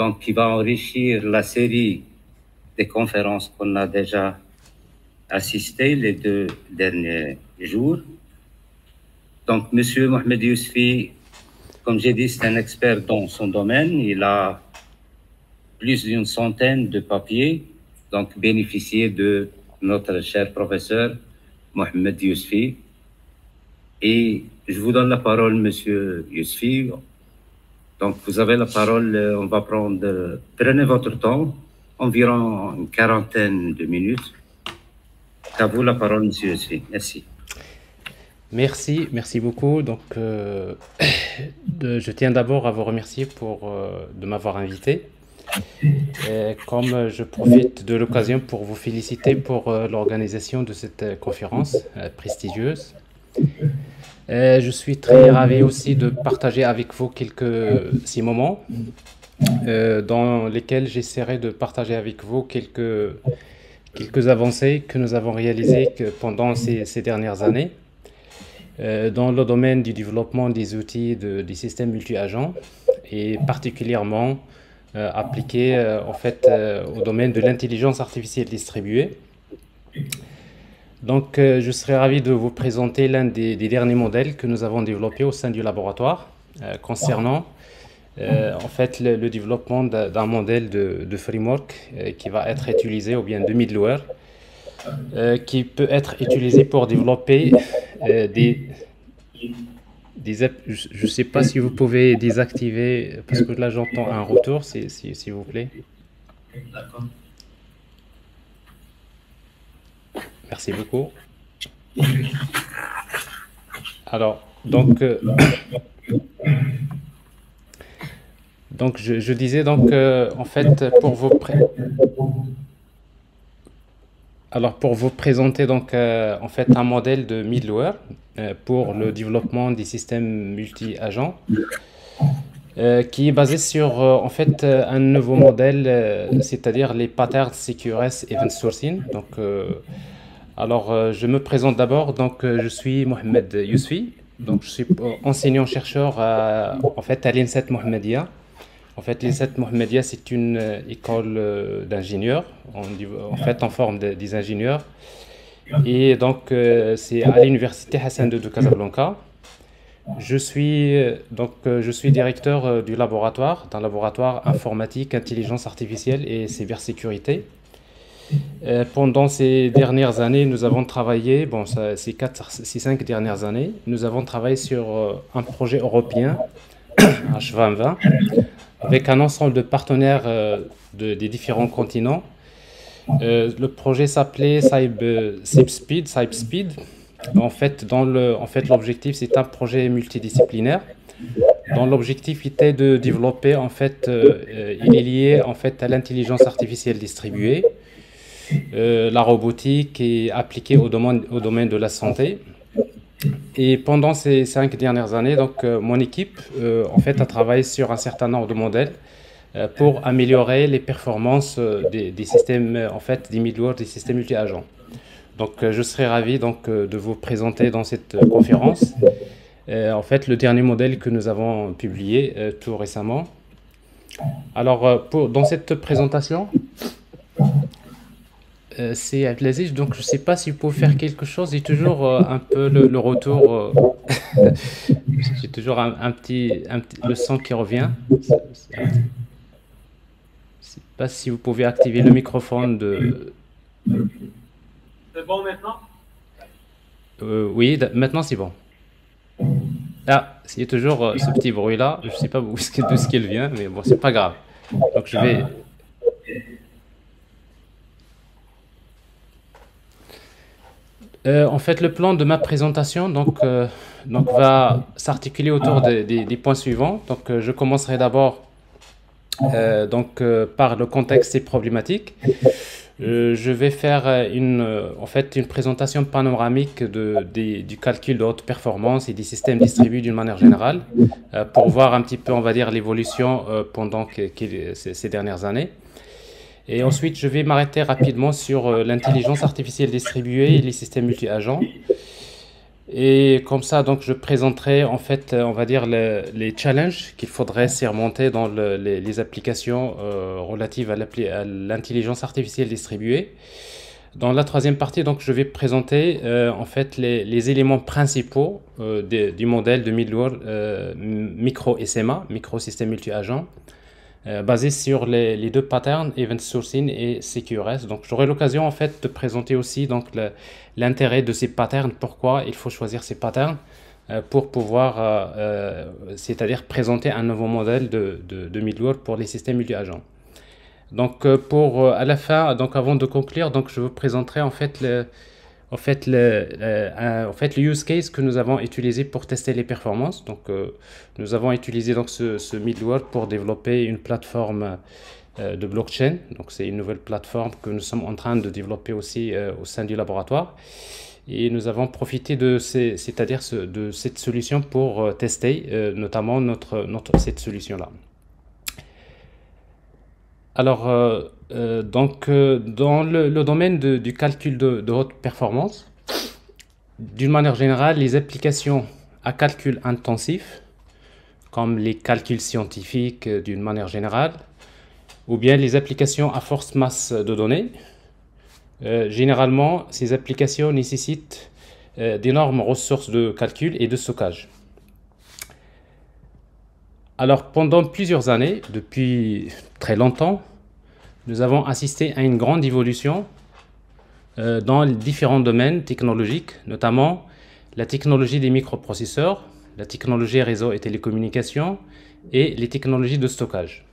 donc qui va enrichir la série des conférences qu'on a déjà assistées les deux derniers jours. Donc, M. Mohamed Yousfi, comme j'ai dit, c'est un expert dans son domaine. Il a plus d'une centaine de papiers, donc bénéficié de notre cher professeur Mohamed Yousfi. Et je vous donne la parole, Monsieur Yousfi. Donc, vous avez la parole. Euh, on va prendre. Euh, prenez votre temps, environ une quarantaine de minutes. C'est à vous la parole, monsieur Merci. Merci, merci beaucoup. Donc, euh, je tiens d'abord à vous remercier pour, de m'avoir invité. comme je profite de l'occasion pour vous féliciter pour l'organisation de cette conférence prestigieuse. Euh, je suis très euh, ravi aussi de partager avec vous quelques ces moments euh, dans lesquels j'essaierai de partager avec vous quelques, quelques avancées que nous avons réalisées pendant ces, ces, dernières années dans le domaine du développement des outils des systèmes multi-agents et particulièrement appliqués en fait, au domaine de l'intelligence artificielle distribuée. Donc, euh, je serais ravi de vous présenter l'un des, derniers modèles que nous avons développé au sein du laboratoire euh, concernant euh, en fait le, développement d'un modèle de, framework qui va être utilisé ou bien de middleware qui peut être utilisé pour développer des, Je ne sais pas si vous pouvez désactiver parce que là j'entends un retour, s'il vous plaît. D'accord. Merci beaucoup. Alors, donc, euh, donc je, disais donc euh, en fait pour vos alors pour vous présenter donc euh, en fait un modèle de middleware pour le développement des systèmes multi-agents qui est basé sur en fait un nouveau modèle, c'est-à-dire les patterns CQRS Event Sourcing. Donc alors, euh, je me présente d'abord. Donc, euh, je suis Mohamed Yousfi. Donc, je suis enseignant-chercheur en fait, à l'INSET Mohamedia. En fait, l'INSET Mohamedia, c'est une euh, école d'ingénieurs, en, fait, en forme des ingénieurs. Et donc, c'est à l'université Hassan II de Casablanca. Je suis, donc, je suis directeur du laboratoire, d'un laboratoire informatique, intelligence artificielle et cybersécurité. Euh, pendant ces dernières années, nous avons travaillé, bon, ces, quatre, ces cinq dernières années, nous avons travaillé sur euh, un projet européen, H2020, avec un ensemble de partenaires euh, des différents continents. le projet s'appelait CybeSpeed. en fait, en fait, l'objectif, c'est un projet multidisciplinaire dont l'objectif était de développer, en fait, il est lié en fait à l'intelligence artificielle distribuée. Euh, la robotique est appliquée au domaine, au domaine de la santé. Et pendant ces cinq dernières années, donc, euh, mon équipe euh, en fait, a travaillé sur un certain nombre de modèles pour améliorer les performances des, systèmes, en fait, des middleware, des systèmes multi-agents. Donc, je serai ravi donc, de vous présenter dans cette conférence, en fait, le dernier modèle que nous avons publié tout récemment. Alors, pour, dans cette présentation, euh, c'est Abdelaziz, donc je sais pas s'il faut faire quelque chose. J'ai toujours euh, un peu le, retour, euh, j'ai toujours un, petit, le son qui revient. Je sais pas si vous pouvez activer le microphone de. C'est bon maintenant Oui, maintenant c'est bon. Ah, il y a toujours ce petit bruit là. Je sais pas d'où ce qu'il vient, mais bon, c'est pas grave. Donc je vais. Euh, en fait, le plan de ma présentation donc, euh, donc va s'articuler autour des, points suivants. Donc, euh, je commencerai d'abord donc, par le contexte et problématiques. je vais faire une, en fait, une présentation panoramique de, du calcul de haute performance et des systèmes distribués d'une manière générale pour voir un petit peu, on va dire, l'évolution pendant ces dernières années. Et ensuite, je vais m'arrêter rapidement sur euh, l'intelligence artificielle distribuée et les systèmes multi-agents. Et comme ça, donc, je présenterai, en fait, euh, on va dire, les, challenges qu'il faudrait surmonter dans les, applications euh, relatives à l'intelligence artificielle distribuée. Dans la troisième partie, donc, je vais présenter, en fait, les, éléments principaux du modèle de Middle-World micro-SMA, micro-système multi-agent. Euh, basé sur les, les, deux patterns, Event Sourcing et CQRS. Donc j'aurai l'occasion en fait de présenter aussi donc l'intérêt de ces patterns, pourquoi il faut choisir ces patterns euh, pour pouvoir, euh, c'est-à-dire présenter un nouveau modèle de, de, de middleware pour les systèmes multi-agents. Donc pour à la fin, donc avant de conclure, donc je vous présenterai en fait le, en fait, le, euh, en fait, le use case que nous avons utilisé pour tester les performances. Donc, euh, nous avons utilisé donc, ce, ce, middleware pour développer une plateforme euh, de blockchain. Donc, c'est une nouvelle plateforme que nous sommes en train de développer aussi au sein du laboratoire. Et nous avons profité de, ces, c'est-à-dire de cette solution pour tester notamment notre, notre, cette solution-là. Alors, euh, donc, euh, dans le, domaine du calcul de, haute performance, d'une manière générale, les applications à calcul intensif, comme les calculs scientifiques euh, d'une manière générale, ou bien les applications à force masse de données, généralement, ces applications nécessitent d'énormes ressources de calcul et de stockage. Alors pendant plusieurs années, depuis très longtemps, nous avons assisté à une grande évolution euh, dans différents domaines technologiques, notamment la technologie des microprocesseurs, la technologie réseau et télécommunications et les technologies de stockage.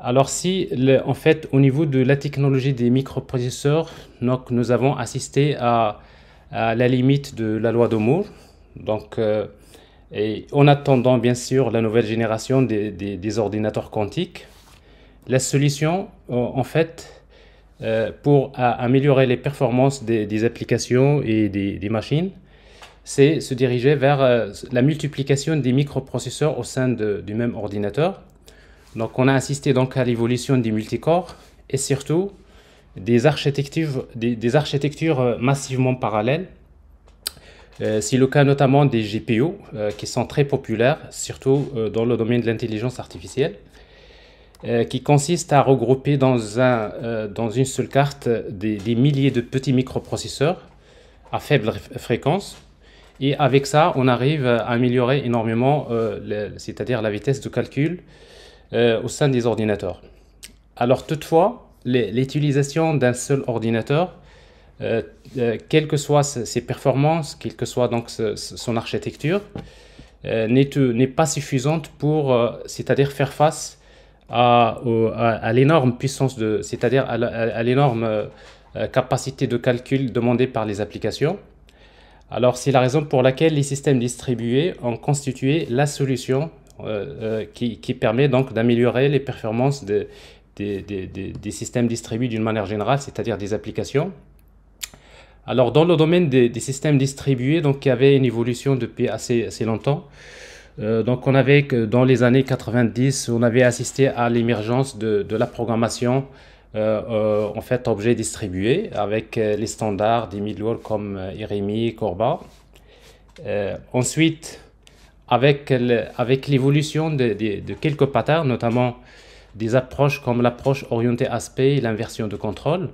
Alors si, en fait, au niveau de la technologie des microprocesseurs, nous avons assisté à, la limite de la loi de donc, euh, et en attendant bien sûr la nouvelle génération des ordinateurs quantiques, la solution, euh, en fait, euh, pour améliorer les performances des, applications et des, machines, c'est se diriger vers euh, la multiplication des microprocesseurs au sein du même ordinateur. Donc on a assisté donc à l'évolution des multicorps et surtout des architectures, massivement parallèles. c'est le cas notamment des GPU qui sont très populaires, surtout dans le domaine de l'intelligence artificielle. Euh, qui consiste à regrouper dans, un, euh, dans une seule carte des, des, milliers de petits microprocesseurs à faible fréquence. Et avec ça, on arrive à améliorer énormément, euh, c'est-à-dire la vitesse de calcul au sein des ordinateurs. Alors toutefois, l'utilisation d'un seul ordinateur, quelles que soient ses performances, quelle que soit donc son architecture, n'est pas suffisante pour, c'est-à-dire faire face à, à, l'énorme puissance de, c'est-à-dire à, l'énorme euh, euh, capacité de calcul demandée par les applications. Alors c'est la raison pour laquelle les systèmes distribués ont constitué la solution euh, qui, permet donc d'améliorer les performances de, des systèmes distribués d'une manière générale, c'est-à-dire des applications. Alors dans le domaine des, systèmes distribués, donc il y avait une évolution depuis assez, assez longtemps. Euh, donc on avait dans les années 90, on avait assisté à l'émergence de, la programmation euh, euh, en fait objet distribué avec les standards des middleware comme IREMI, Corba. ensuite, avec l'évolution de, quelques patterns, notamment des approches comme l'approche orientée aspect et l'inversion de contrôle.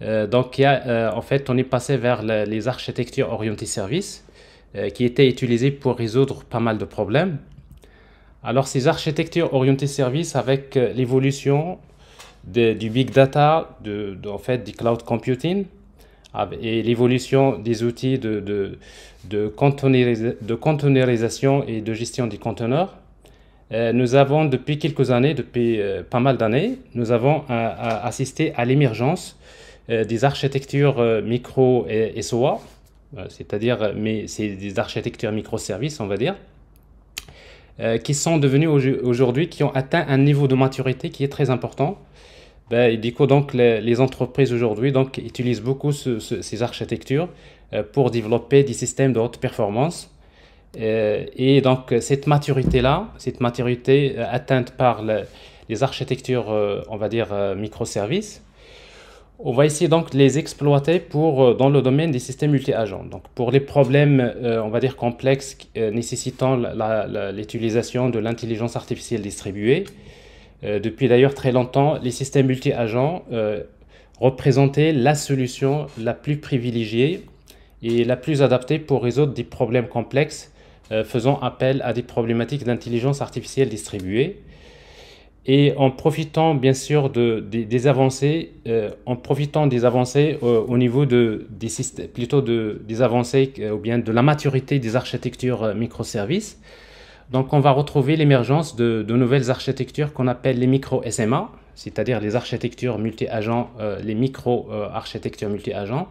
donc, en fait, on est passé vers les architectures orientées services. Euh, qui étaient utilisés pour résoudre pas mal de problèmes. Alors ces architectures orientées services avec euh, l'évolution du big data, de, fait, du cloud computing et l'évolution des outils de, de, de, containerisation et de gestion des conteneurs. Euh, nous avons depuis quelques années, depuis pas mal d'années, nous avons assisté à l'émergence des architectures micro et SOA, euh, c'est-à-dire, mais c'est des architectures microservices, on va dire, euh, qui sont devenues aujourd'hui, qui ont atteint un niveau de maturité qui est très important. Ben, et du donc, les, entreprises aujourd'hui donc, utilisent beaucoup ces architectures euh, pour développer des systèmes de haute performance. et donc, cette maturité-là, cette maturité atteinte par les architectures, on va dire, microservices, on va essayer donc les exploiter pour, euh, dans le domaine des systèmes multi-agents. Donc pour les problèmes, euh, on va dire, complexes euh, nécessitant l'utilisation de l'intelligence artificielle distribuée. depuis d'ailleurs très longtemps, les systèmes multi-agents représentaient la solution la plus privilégiée et la plus adaptée pour résoudre des problèmes complexes faisant appel à des problématiques d'intelligence artificielle distribuée et en profitant bien sûr des avancées, euh, en profitant des avancées euh, au niveau de, des systèmes, plutôt de, des avancées euh, ou bien de la maturité des architectures microservices. Donc on va retrouver l'émergence de, nouvelles architectures qu'on appelle les micro-SMA, c'est-à-dire les architectures multi-agents, les micro-architectures multi-agents.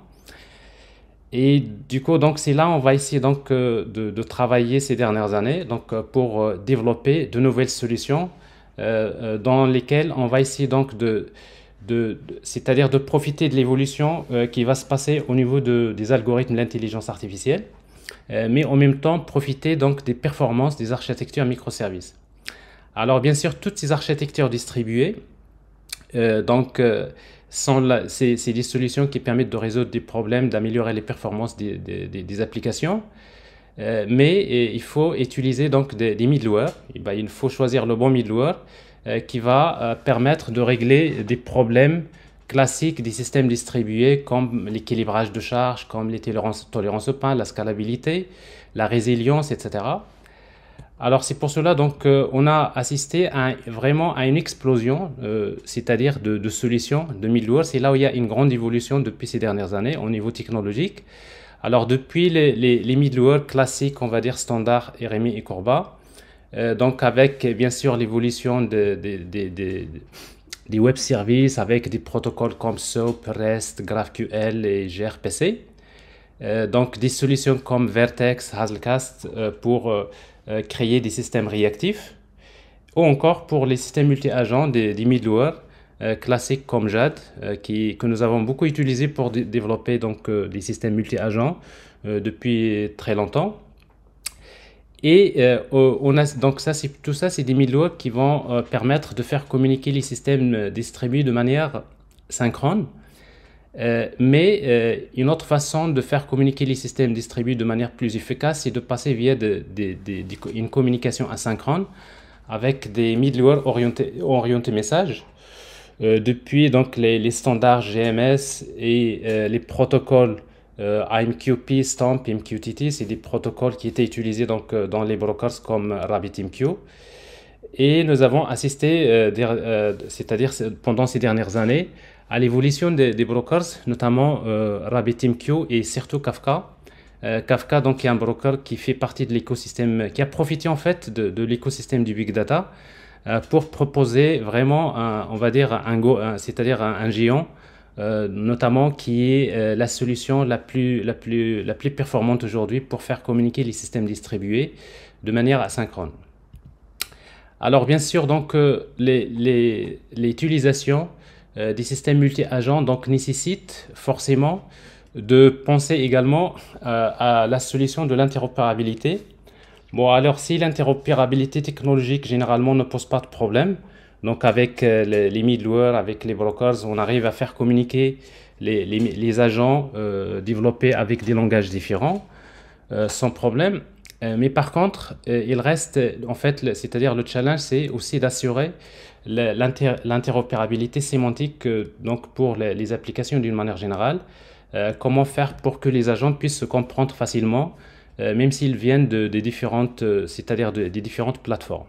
Et du coup, donc c'est là on va essayer donc de, de, travailler ces dernières années donc pour développer de nouvelles solutions euh, euh, dans lesquelles on va essayer de, c'est-à-dire de profiter de l'évolution euh, qui va se passer au niveau des algorithmes d'intelligence artificielle, mais en même temps profiter donc des performances des architectures microservices. Alors bien sûr, toutes ces architectures distribuées, donc c'est des solutions qui permettent de résoudre des problèmes, d'améliorer les performances des, applications, euh, mais euh, il faut utiliser donc des, middleware. Eh ben, il faut choisir le bon middleware euh, qui va permettre de régler des problèmes classiques des systèmes distribués comme l'équilibrage de charge, comme les tolérances au pain, la scalabilité, la résilience, etc. Alors c'est pour cela donc on a assisté à vraiment à une explosion, c'est-à-dire de, de, solutions de middleware. C'est là où il y a une grande évolution depuis ces dernières années au niveau technologique. Alors depuis les, les, middleware classiques, on va dire standard, RMI et Corba, euh, donc avec bien sûr l'évolution des web services, avec des protocoles comme SOAP, REST, GraphQL et gRPC. Euh, donc des solutions comme Vertex, Hazelcast euh, pour créer des systèmes réactifs ou encore pour les systèmes multi-agents des, des middleware euh, classiques comme JAD, euh, que nous avons beaucoup utilisé pour développer donc, euh, des systèmes multi-agents depuis très longtemps. Et on a, donc ça, tout ça, c'est des middleware qui vont permettre de faire communiquer les systèmes distribués de manière synchrone. mais une autre façon de faire communiquer les systèmes distribués de manière plus efficace, c'est de passer via une communication asynchrone avec des middleware orientés, orientés messages. Euh, depuis donc les, standards GMS et euh, les protocoles euh, AMQP, STOMP, MQTT, c'est des protocoles qui étaient utilisés donc, dans les brokers comme RabbitMQ. Et nous avons assisté, c'est-à-dire pendant ces dernières années, à l'évolution des, brokers, notamment RabbitMQ et surtout Kafka. Kafka donc est un broker qui fait partie de l'écosystème, qui a profité en fait de l'écosystème du big data euh, pour proposer vraiment, on va dire, un c'est-à-dire un, géant, euh, notamment qui est euh, la solution la plus, la plus, la plus performante aujourd'hui pour faire communiquer les systèmes distribués de manière asynchrone. Alors bien sûr, donc l'utilisation les, les, des systèmes multi-agents donc nécessite forcément de penser également à la solution de l'interopérabilité Bon, alors si l'interopérabilité technologique généralement ne pose pas de problème, donc avec euh, les, middleware, avec les brokers, on arrive à faire communiquer les, agents euh, développés avec des langages différents euh, sans problème. mais par contre, il reste, en fait, c'est-à-dire le challenge, c'est aussi d'assurer l'interopérabilité sémantique donc pour les, applications d'une manière générale. comment faire pour que les agents puissent se comprendre facilement euh, même s'ils viennent des différentes, euh, c'est-à-dire des différentes plateformes.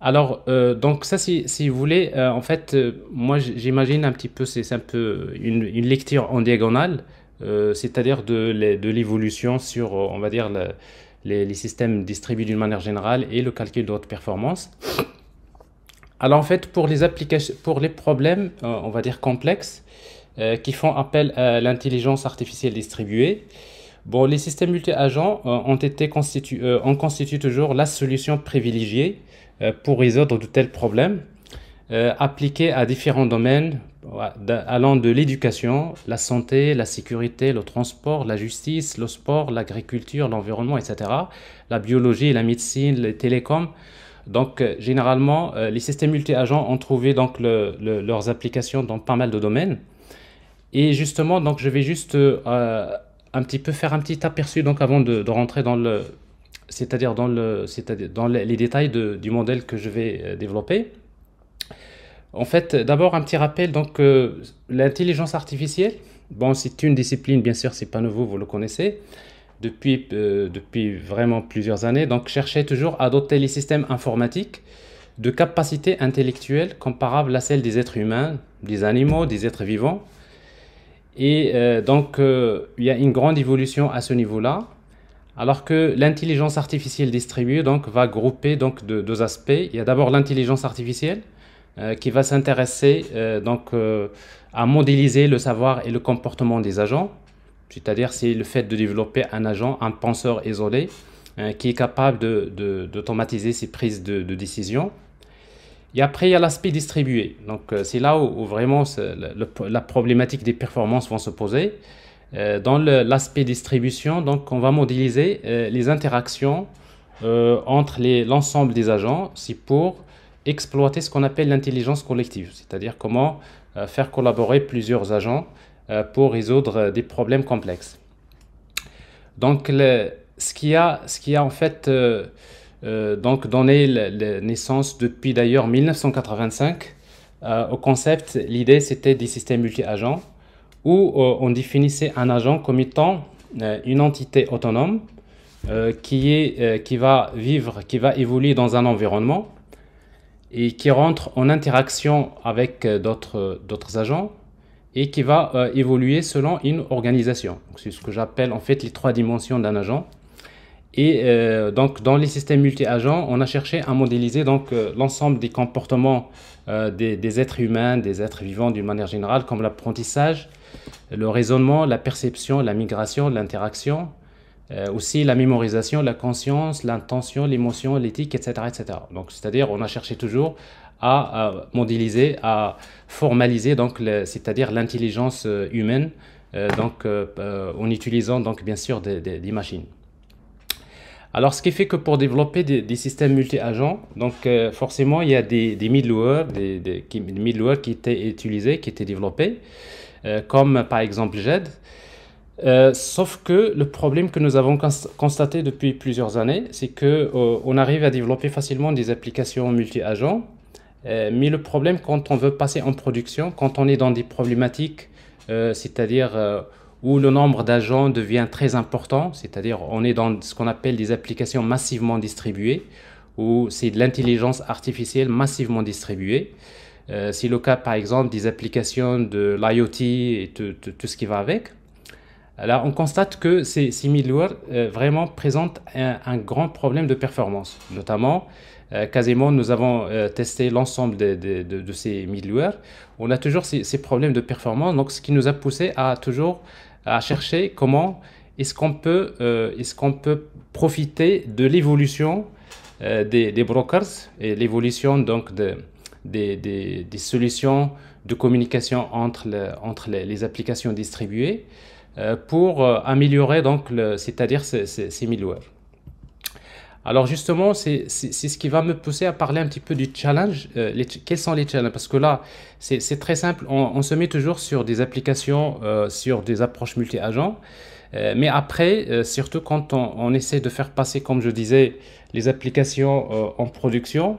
Alors, euh, donc ça, si, vous voulez, en fait, moi, j'imagine un petit peu, c'est un peu une, lecture en diagonale, c'est-à-dire de, l'évolution sur, on va dire, les, les, systèmes distribués d'une manière générale et le calcul de haute performance. Alors, en fait, pour les applications, pour les problèmes, on va dire, complexes, qui font appel à l'intelligence artificielle distribuée, Bon, les systèmes multi-agents euh, ont été constitu euh, constitue toujours la solution privilégiée euh, pour résoudre de tels problèmes appliqués à différents domaines allant de l'éducation, la santé, la sécurité, le transport, la justice, le sport, l'agriculture, l'environnement, etc., la biologie, la médecine, les télécoms. Donc, généralement, les systèmes multi-agents ont trouvé donc, leurs applications dans pas mal de domaines. Et justement, donc, je vais juste un petit peu faire un petit aperçu donc avant de, rentrer dans le c'est-à-dire dans le cest dans les détails du modèle que je vais euh, développer. En fait, d'abord un petit rappel donc euh, l'intelligence artificielle. Bon, c'est une discipline bien sûr, c'est pas nouveau, vous le connaissez depuis euh, depuis vraiment plusieurs années. Donc chercher toujours à doter les systèmes informatiques de capacités intellectuelles comparables à celles des êtres humains, des animaux, des êtres vivants et euh, donc, euh, il y a une grande évolution à ce niveau-là, alors que l'intelligence artificielle distribuée va grouper donc, deux, aspects. Il y a d'abord l'intelligence artificielle euh, qui va s'intéresser donc, à modéliser le savoir et le comportement des agents, c'est-à-dire c'est le fait de développer un agent, un penseur isolé, qui est capable d'automatiser de, ses prises de, de décision et après, il y a l'aspect distribué. Donc, euh, c'est là où, vraiment la problématique des performances vont se poser. Euh, dans l'aspect distribution, donc, on va modéliser euh, les interactions entre l'ensemble des agents. C'est pour exploiter ce qu'on appelle l'intelligence collective, c'est-à-dire comment faire collaborer plusieurs agents pour résoudre des problèmes complexes. Donc, ce qui a ce y, a en fait euh, donc donné la, naissance depuis d'ailleurs 1985 euh, au concept, l'idée c'était des systèmes multi-agents où euh, on définissait un agent comme étant une entité autonome qui, est, qui va vivre, qui va évoluer dans un environnement et qui rentre en interaction avec d'autres agents et qui va évoluer selon une organisation. C'est ce que j'appelle en fait les trois dimensions d'un agent. Et euh, donc, dans les systèmes multi-agents, on a cherché à modéliser donc euh, l'ensemble des comportements euh, des, êtres humains, des êtres vivants d'une manière générale, comme l'apprentissage, le raisonnement, la perception, la migration, l'interaction, aussi la mémorisation, la conscience, l'intention, l'émotion, l'éthique, etc., etc. Donc, c'est-à-dire, on a cherché toujours à, modéliser, à formaliser, donc, c'est-à-dire l'intelligence humaine, donc, en utilisant donc bien sûr des machines. Alors, ce qui fait que pour développer des, systèmes multi-agents, donc euh, forcément, il y a des, des middleware, des, qui, étaient utilisés, qui étaient développés, euh, comme par exemple JED. Euh, sauf que le problème que nous avons constaté depuis plusieurs années, c'est que on arrive à développer facilement des applications multi-agents, mais le problème quand on veut passer en production, quand on est dans des problématiques, c'est-à-dire où le nombre d'agents devient très important, c'est-à-dire on est dans ce qu'on appelle des applications massivement distribuées, où c'est de l'intelligence artificielle massivement distribuée. Euh, c'est le cas par exemple des applications de l'IoT et tout ce qui va avec. Alors on constate que ces, ces middleware euh, vraiment présentent un, grand problème de performance. Notamment, euh, quasiment nous avons testé l'ensemble de, de, de, ces middleware. On a toujours ces, ces, problèmes de performance, donc ce qui nous a poussé à toujours à chercher comment est-ce qu'on peut, euh, est-ce qu'on peut profiter de l'évolution euh, des, des, brokers et l'évolution donc de, des, des, des, solutions de communication entre, entre les, applications distribuées euh, pour améliorer donc c'est-à-dire ces, ces, ces alors justement, c'est ce qui va me pousser à parler un petit peu du challenge. Euh, quels sont les challenges Parce que là, c'est très simple. On, se met toujours sur des applications, euh, sur des approches multi-agents. Euh, mais après, surtout quand on, essaie de faire passer, comme je disais, les applications en production,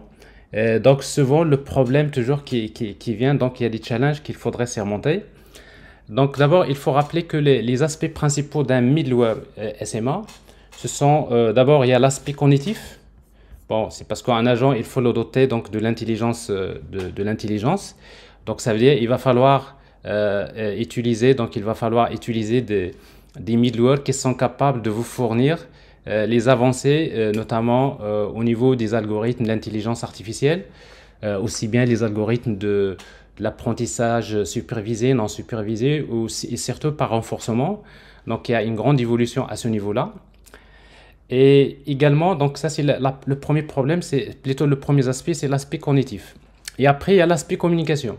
donc souvent le problème toujours qui, vient, donc il y a des challenges qu'il faudrait surmonter. Donc d'abord, il faut rappeler que les, les aspects principaux d'un middleware SMA, sont euh, d'abord il y a l'aspect cognitif. Bon, c'est parce qu'un agent, il faut le doter donc de l'intelligence, euh, de, l'intelligence. Donc ça veut dire il va falloir euh, utiliser, donc il va falloir utiliser des, des middleware qui sont capables de vous fournir les avancées, notamment au niveau des algorithmes d'intelligence artificielle, aussi bien les algorithmes de, l'apprentissage supervisé, non supervisé, ou, et surtout par renforcement. Donc il y a une grande évolution à ce niveau-là. Et également, donc ça c'est le premier problème, c'est plutôt le premier aspect, c'est l'aspect cognitif. Et après, il y a l'aspect communication.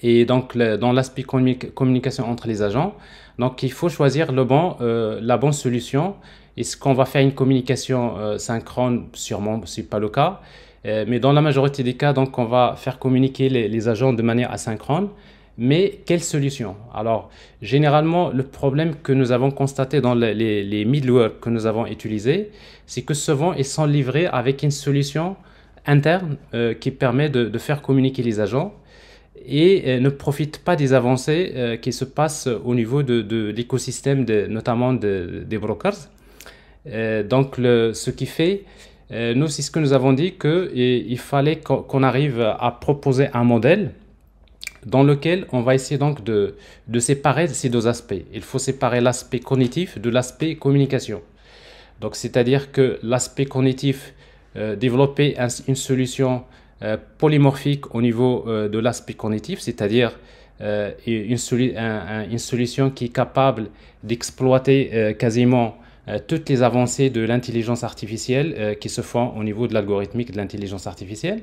Et donc, dans l'aspect communication entre les agents, donc il faut choisir le euh, la bonne solution. Est-ce qu'on va faire une communication euh, synchrone Sûrement, ce n'est pas le cas. Euh, mais dans la majorité des cas, donc, on va faire communiquer les agents de manière asynchrone. Mais quelle solution Alors, généralement, le problème que nous avons constaté dans les, les, middleware que nous avons utilisés, c'est que souvent, ils sont livrés avec une solution interne euh, qui permet de, faire communiquer les agents et euh, ne profitent pas des avancées euh, qui se passent au niveau de, l'écosystème, notamment des brokers. donc, ce qui fait, nous, c'est ce que nous avons dit, qu'il fallait qu'on arrive à proposer un modèle dans lequel on va essayer donc de, de séparer ces deux aspects. Il faut séparer l'aspect cognitif de l'aspect communication. Donc, c'est-à-dire que l'aspect cognitif, euh, développer une solution euh, polymorphique au niveau euh, de l'aspect cognitif, c'est-à-dire une, une, solution qui est capable d'exploiter quasiment toutes les avancées de l'intelligence artificielle qui se font au niveau de l'algorithmique de l'intelligence artificielle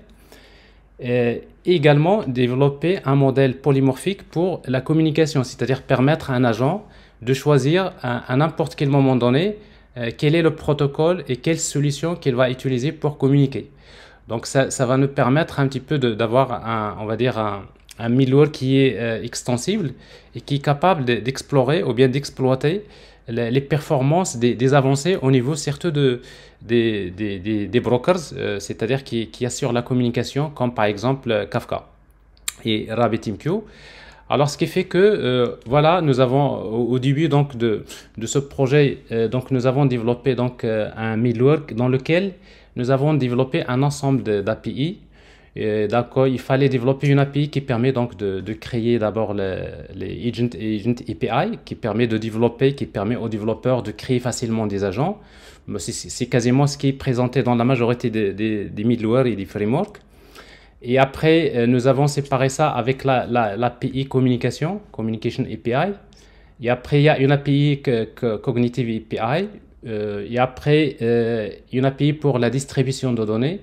et euh, également développer un modèle polymorphique pour la communication, c'est-à-dire permettre à un agent de choisir à, n'importe quel moment donné euh, quel est le protocole et quelle solution qu'il va utiliser pour communiquer. Donc ça, va nous permettre un petit peu d'avoir un, on va dire un, middleware qui est euh, extensible et qui est capable d'explorer ou bien d'exploiter les performances des, avancées au niveau surtout de, des, brokers, euh, c'est-à-dire qui, assurent la communication, comme par exemple euh, Kafka et RabbitMQ. Alors, ce qui fait que, euh, voilà, nous avons au, début donc de, ce projet, donc nous avons développé donc un middleware dans lequel nous avons développé un ensemble d'API d'accord, euh, il fallait développer une API qui permet donc de, créer d'abord les, agent, agent, API, qui permet de développer, qui permet aux développeurs de créer facilement des agents. C'est quasiment ce qui est présenté dans la majorité des, middleware et des frameworks. Et après, euh, nous avons séparé ça avec l'API la, communication, Communication API. Et après, il y a une API Cognitive API. Euh, et après, une API pour la distribution de données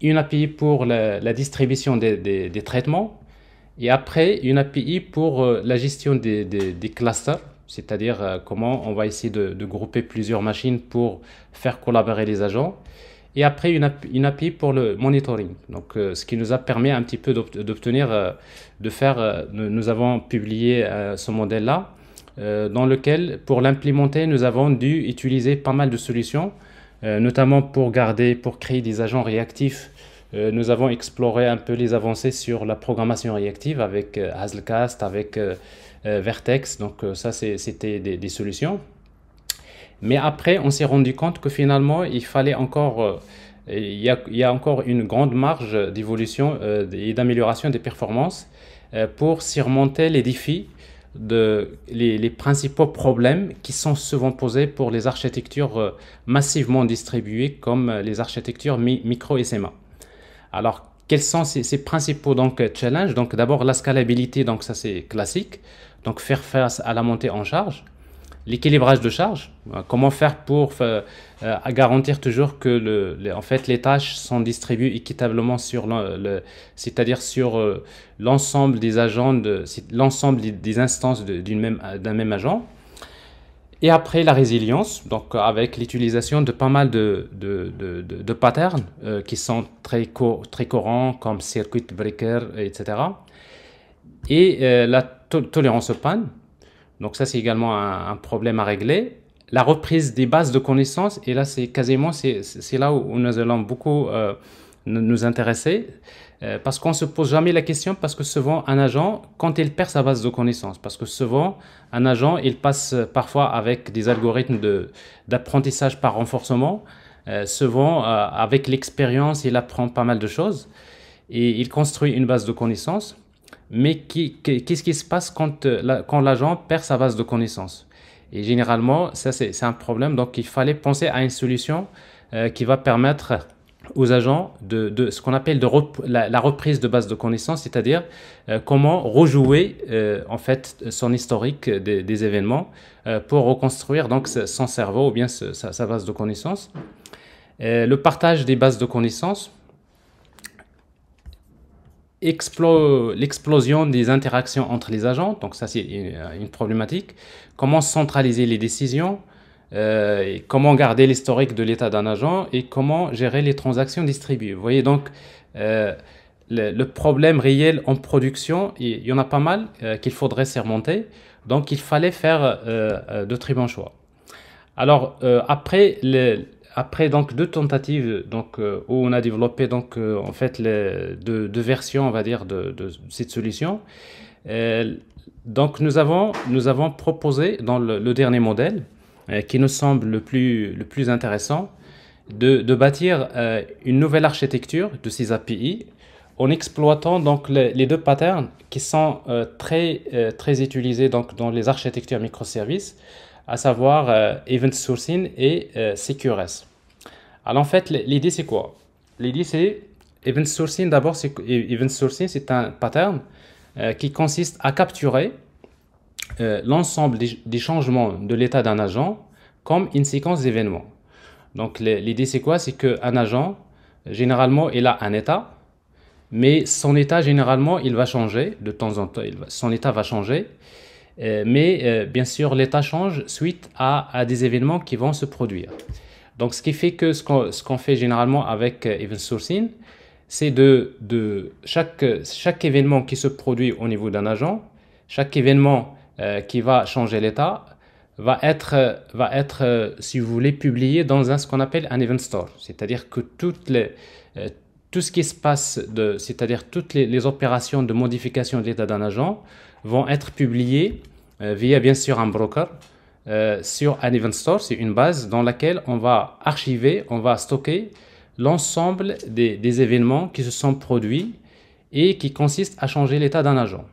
une API pour la, distribution des, traitements et après une API pour euh, la gestion des, des clusters, c'est-à-dire euh, comment on va essayer de, grouper plusieurs machines pour faire collaborer les agents. Et après une, une API pour le monitoring. Donc, euh, ce qui nous a permis un petit peu d'obtenir, de faire, nous, avons publié ce modèle-là, dans lequel, pour l'implémenter, nous avons dû utiliser pas mal de solutions euh, notamment pour garder, pour créer des agents réactifs. Euh, nous avons exploré un peu les avancées sur la programmation réactive avec euh, Hazelcast, avec Vertex. Donc ça, c'était des, solutions. Mais après, on s'est rendu compte que finalement, il fallait encore... Il y, a, encore une grande marge d'évolution et d'amélioration des performances pour surmonter les défis de, les, principaux problèmes qui sont souvent posés pour les architectures euh, massivement distribuées comme euh, les architectures micro SMA. Alors, quels sont ces, ces principaux donc, challenges Donc, d'abord, la scalabilité, donc ça c'est classique. Donc, faire face à la montée en charge l'équilibrage de charge, euh, comment faire pour euh, euh, garantir toujours que le, en fait, les tâches sont distribuées équitablement sur le, c'est-à-dire sur l'ensemble des agents, de, l'ensemble des instances d'un même même, même agent. Et après la résilience, donc avec l'utilisation de pas mal de, de, de, de patterns qui sont très, très courants comme circuit breaker, etc. Et la tolérance aux pannes, donc ça, c'est également un, problème à régler. La reprise des bases de connaissances, et là, c'est quasiment, c'est là où nous allons beaucoup euh, nous intéresser, euh, parce qu'on ne se pose jamais la question, parce que souvent, un agent, quand il perd sa base de connaissances, parce que souvent, un agent, il passe parfois avec des algorithmes d'apprentissage par renforcement, euh, souvent, avec l'expérience, il apprend pas mal de choses, et il construit une base de connaissances mais qu'est-ce qui se passe quand, euh, quand l'agent perd sa base de connaissances Et généralement, ça c'est un problème, donc il fallait penser à une solution euh, qui va permettre aux agents de, ce qu'on appelle de la, reprise de base de connaissances, c'est-à-dire euh, comment rejouer en fait son historique des, événements pour reconstruire donc son cerveau ou bien sa, sa, base de connaissances. le partage des bases de connaissances, l'explosion des interactions entre les agents, donc ça c'est euh, une problématique, comment centraliser les décisions, euh, comment garder l'historique de l'état d'un agent et comment gérer les transactions distribuées. Vous voyez donc euh, le, problème réel en production, il y en a pas mal qu'il faudrait surmonter, donc il fallait faire de très bons choix. Alors après, le, après donc deux tentatives donc euh, où on a développé donc euh, en fait les deux, versions on va dire de, cette solution euh, donc nous avons nous avons proposé dans le, dernier modèle qui nous semble le plus le plus intéressant de, de bâtir une nouvelle architecture de ces API en exploitant donc les, deux patterns qui sont très très utilisés donc dans les architectures microservices à savoir Event Sourcing et euh, CQRS. Alors en fait, l'idée c'est quoi L'idée c'est event sourcing. D'abord, e-, event sourcing c'est un pattern euh, qui consiste à capturer euh, l'ensemble des, changements de l'état d'un agent comme une séquence d'événements. Donc l'idée c'est quoi C'est qu'un agent, généralement, il a un état, mais son état, généralement, il va changer de temps en temps. son état va changer. Euh, mais bien sûr, l'état change suite à des événements qui vont se produire. Donc, ce qui fait que ce qu'on fait généralement avec euh, Event Sourcing, c'est de, chaque, événement qui se produit au niveau d'un agent, chaque événement euh, qui va changer l'état va être, va être euh, si vous voulez, publié dans un, ce qu'on appelle un event store. C'est-à-dire que toutes les, tout ce qui se passe, c'est-à-dire toutes les, les, opérations de modification de l'état d'un agent vont être publiées via bien sûr un broker euh, sur un event store, c'est une base dans laquelle on va archiver, on va stocker l'ensemble des, événements qui se sont produits et qui consistent à changer l'état d'un agent.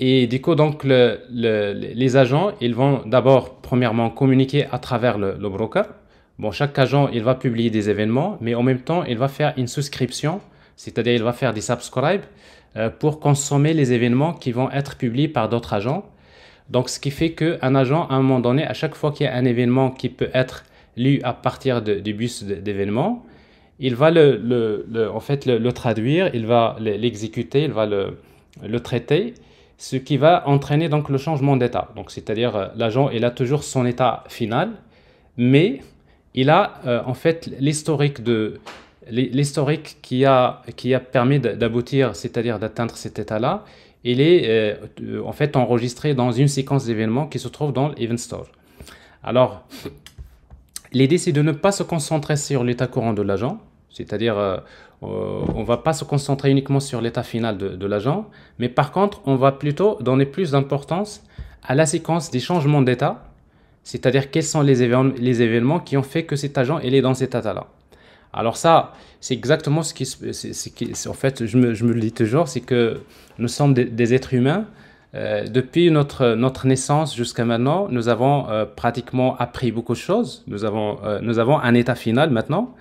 Et du coup, donc, les agents, ils vont d'abord, premièrement, communiquer à travers le, broker. Bon, chaque agent, il va publier des événements, mais en même temps, il va faire une souscription, c'est-à-dire il va faire des subscribes euh, pour consommer les événements qui vont être publiés par d'autres agents. Donc, ce qui fait qu'un agent, à un moment donné, à chaque fois qu'il y a un événement qui peut être lu à partir du bus d'événement, il va le, en fait, le, traduire, il va l'exécuter, il va le, traiter, ce qui va entraîner donc le changement d'état. Donc, c'est-à-dire, euh, l'agent, il a toujours son état final, mais il a euh, en fait l'historique de l'historique qui a, qui a permis d'aboutir, c'est-à-dire d'atteindre cet état-là, il est euh, en fait enregistré dans une séquence d'événements qui se trouve dans l'event store. Alors, l'idée c'est de ne pas se concentrer sur l'état courant de l'agent, c'est-à-dire on euh, euh, on va pas se concentrer uniquement sur l'état final de, l'agent, mais par contre on va plutôt donner plus d'importance à la séquence des changements d'état, c'est-à-dire quels sont les, événements qui ont fait que cet agent est dans cet état-là. Alors ça, c'est exactement ce qui, en fait, je me, le dis toujours, c'est que nous sommes des, êtres humains. Euh, depuis notre, notre naissance jusqu'à maintenant, nous avons euh, pratiquement appris beaucoup de choses. Nous avons, euh, nous avons un état final maintenant.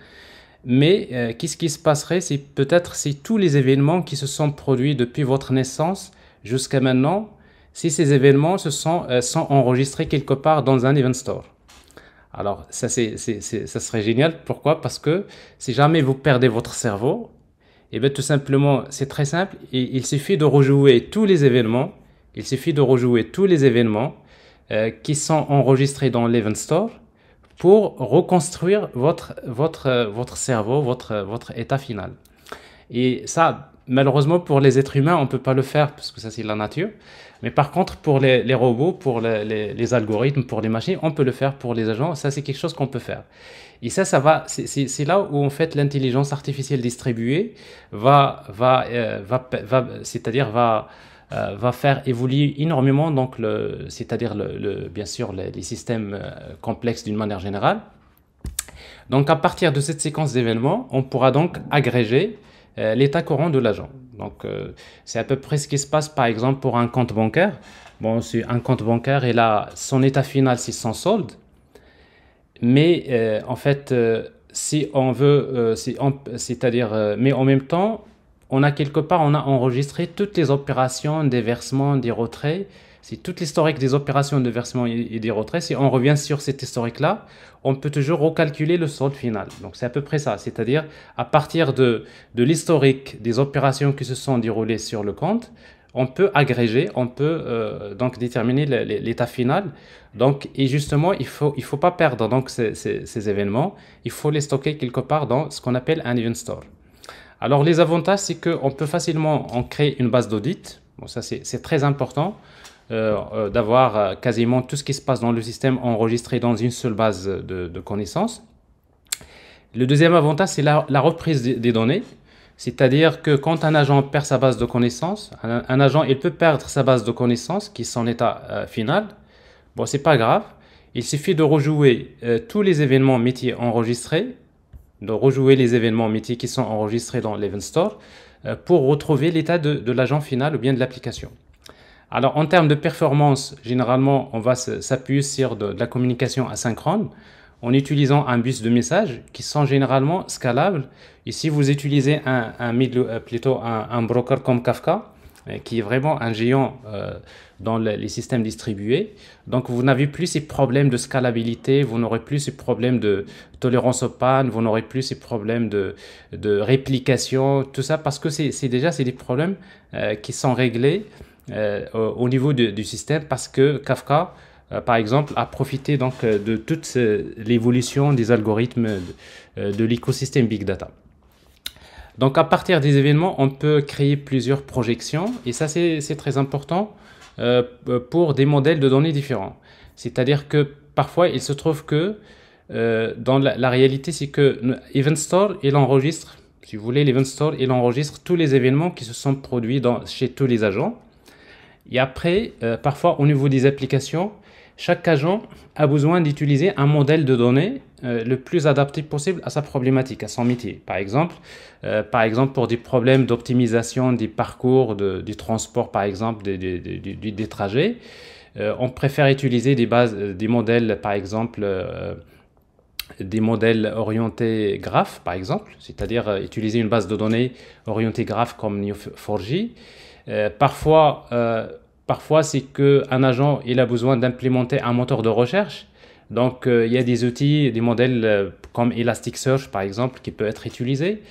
Mais qu'est-ce qui se passerait si peut-être si tous les événements qui se sont produits depuis votre naissance jusqu'à maintenant, si ces événements se sont, sont enregistrés quelque part dans un event store alors ça, serait génial. Pourquoi Parce que si jamais vous perdez votre cerveau, et eh bien tout simplement, c'est très simple. Il, suffit de rejouer tous les événements. Il suffit de rejouer tous les événements euh, qui sont enregistrés dans l'Event Store pour reconstruire votre, euh, cerveau, votre état final. Et ça, malheureusement, pour les êtres humains, on ne peut pas le faire parce que ça, c'est la nature. Mais par contre, pour les, robots, pour les, algorithmes, pour les machines, on peut le faire pour les agents. Ça, c'est quelque chose qu'on peut faire. Et ça, ça va. C'est là où en fait l'intelligence artificielle distribuée va, va, euh, va, c'est-à-dire va, euh, va faire évoluer énormément. Donc, c'est-à-dire le, bien sûr les, les systèmes euh, complexes d'une manière générale. Donc, à partir de cette séquence d'événements, on pourra donc agréger euh, l'état courant de l'agent. Donc, euh, c'est à peu près ce qui se passe, par exemple, pour un compte bancaire. Bon, c'est un compte bancaire et là, son état final, c'est son solde. Mais euh, en fait, si on veut, c'est-à-dire, mais en même temps, on a quelque part, on a enregistré toutes les opérations des versements, des retraits c'est toute l'historique des opérations de versement et des retraits. Si on revient sur cet historique-là, on peut toujours recalculer le solde final. Donc c'est à peu près ça, c'est-à-dire à partir de, de l'historique des opérations qui se sont déroulées sur le compte, on peut agréger, on peut euh, donc déterminer l'état final. Donc, et justement, il ne faut, il faut pas perdre donc, ces, événements, il faut les stocker quelque part dans ce qu'on appelle un event store. Alors les avantages, c'est qu'on peut facilement en créer une base d'audit, bon, ça c'est très important, euh, euh, d'avoir euh, quasiment tout ce qui se passe dans le système enregistré dans une seule base de, connaissances. Le deuxième avantage, c'est la, reprise des données. C'est-à-dire que quand un agent perd sa base de connaissances, un, agent il peut perdre sa base de connaissances qui est son état final. Bon, c'est pas grave. Il suffit de rejouer tous les événements métiers enregistrés, de rejouer les événements métiers qui sont enregistrés dans l'Event Store pour retrouver l'état de l'agent final ou bien de l'application. Alors en termes de performance, généralement, on va s'appuyer sur de, la communication asynchrone en utilisant un bus de messages qui sont généralement scalables. Ici, vous utilisez un, euh, plutôt un, broker comme Kafka, euh, qui est vraiment un géant euh, dans les systèmes distribués, donc vous n'avez plus ces problèmes de scalabilité, vous n'aurez plus ces problèmes de tolérance aux pannes, vous n'aurez plus ces problèmes de, de, réplication, tout ça parce que c'est déjà des problèmes qui sont réglés euh, au niveau du système parce que Kafka, euh, par exemple, a profité donc euh, de toute l'évolution des algorithmes de, l'écosystème Big Data. Donc à partir des événements, on peut créer plusieurs projections et ça c'est très important pour des modèles de données différents. C'est-à-dire que parfois il se trouve que dans la, réalité c'est que Event Store il enregistre, si vous voulez l'Event Store il enregistre tous les événements qui se sont produits dans, chez tous les agents et après, euh, parfois au niveau des applications, chaque agent a besoin d'utiliser un modèle de données euh, le plus adapté possible à sa problématique, à son métier. Par exemple, euh, par exemple pour des problèmes d'optimisation des parcours, du transport, par exemple, des, des, des, des trajets, on préfère utiliser des bases, des modèles, par exemple, des modèles orientés graphes, par exemple, c'est-à-dire utiliser une base de données orientée graphes comme Neo4j euh, parfois, euh, parfois c'est qu'un agent il a besoin d'implémenter un moteur de recherche. Donc, euh, il y a des outils, des modèles comme Elasticsearch, par exemple, qui peut être utilisé.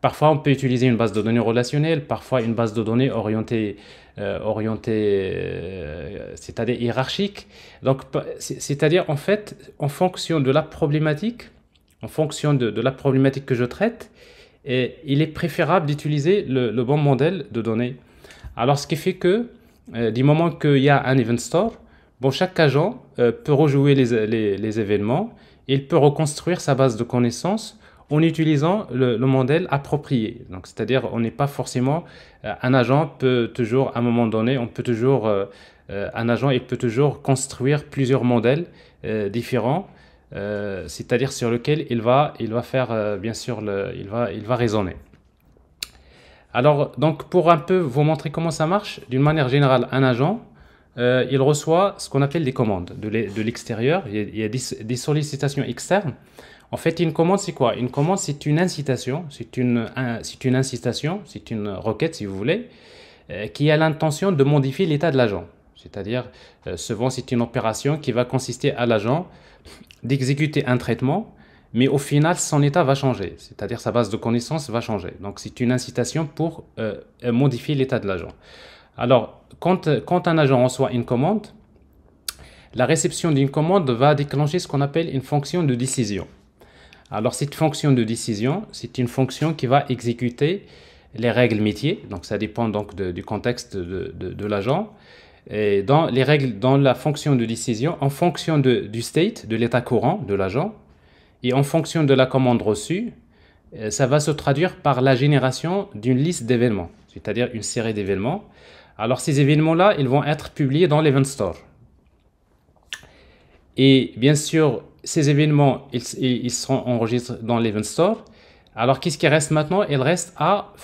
Parfois, on peut utiliser une base de données relationnelle, parfois une base de données orientée, orientée c'est-à-dire hiérarchique. Donc, c'est-à-dire, en fait, en fonction de la problématique, en fonction de, la problématique que je traite, et il est préférable d'utiliser le, bon modèle de données. Alors, ce qui fait que, euh, du moment qu'il y a un event store, bon, chaque agent euh, peut rejouer les, les, événements, il peut reconstruire sa base de connaissances en utilisant le, modèle approprié. Donc, c'est-à-dire, on n'est pas forcément, euh, un agent peut toujours, à un moment donné, on peut toujours, un agent, il peut toujours construire plusieurs modèles différents. c'est-à-dire sur lequel il va, il va faire, bien sûr, le, il, va, il va raisonner. Alors, donc, pour un peu vous montrer comment ça marche, d'une manière générale, un agent, euh, il reçoit ce qu'on appelle des commandes de l'extérieur. Il y a, des, sollicitations externes. En fait, une commande, c'est quoi Une commande, c'est une incitation, c'est une, incitation, c'est une requête, si vous voulez, euh, qui a l'intention de modifier l'état de l'agent. C'est-à-dire, euh, souvent, c'est une opération qui va consister à l'agent d'exécuter un traitement mais au final, son état va changer, c'est-à-dire sa base de connaissances va changer. Donc, c'est une incitation pour euh, euh, modifier l'état de l'agent. Alors, euh, quand, un agent reçoit une commande, la réception d'une commande va déclencher ce qu'on appelle une fonction de décision. Alors, cette fonction de décision, c'est une fonction qui va exécuter les règles métiers, donc ça dépend donc du contexte de, l'agent, et dans les règles, dans la fonction de décision, en fonction du state, de l'état courant de l'agent, et en fonction de la commande reçue, euh, ça va se traduire par la génération d'une liste d'événements, c'est-à-dire une série d'événements. Alors ces événements-là, ils vont être publiés dans l'Event Store. Et bien sûr, ces événements, ils, seront enregistrés dans l'Event Store. Alors qu'est-ce qui reste maintenant Il reste à,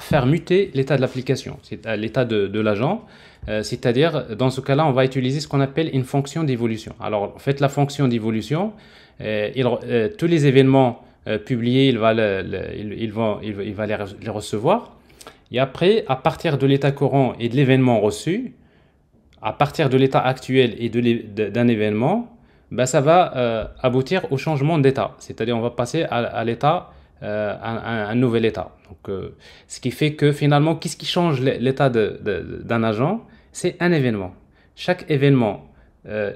faire muter l'état de l'application, euh, l'état de, l'agent. Euh, c'est-à-dire, dans ce cas-là, on va utiliser ce qu'on appelle une fonction d'évolution. Alors, en fait, la fonction d'évolution, euh, euh, tous les événements euh, publiés, il va, les, recevoir. Et après, à partir de l'état courant et de l'événement reçu, à partir de l'état actuel et d'un événement, ben, ça va aboutir au changement d'état. C'est-à-dire on va passer à, l'état, un nouvel état. Donc, ce qui fait que finalement, qu'est-ce qui change l'état d'un agent C'est un événement. Chaque événement,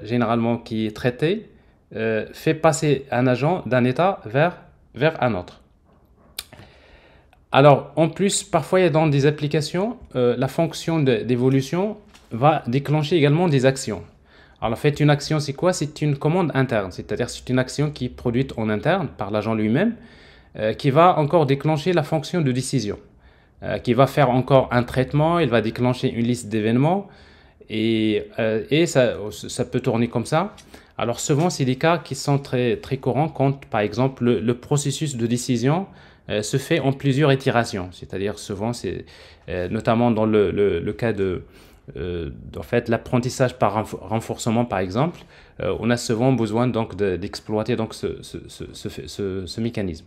généralement, qui est traité, euh, fait passer un agent d'un état vers, un autre. Alors, en plus, parfois, il y dans des applications, euh, la fonction d'évolution va déclencher également des actions. Alors, en fait, une action, c'est quoi C'est une commande interne, c'est-à-dire c'est une action qui est produite en interne par l'agent lui-même, euh, qui va encore déclencher la fonction de décision, qui va faire encore un traitement, il va déclencher une liste d'événements, et, ça, peut tourner comme ça. Alors souvent, c'est des cas qui sont très, très courants quand, par exemple, le, processus de décision euh, se fait en plusieurs itérations. C'est-à-dire souvent, c'est euh, notamment dans le, cas de euh, fait, l'apprentissage par renforcement, par exemple, on a souvent besoin d'exploiter donc ce, mécanisme.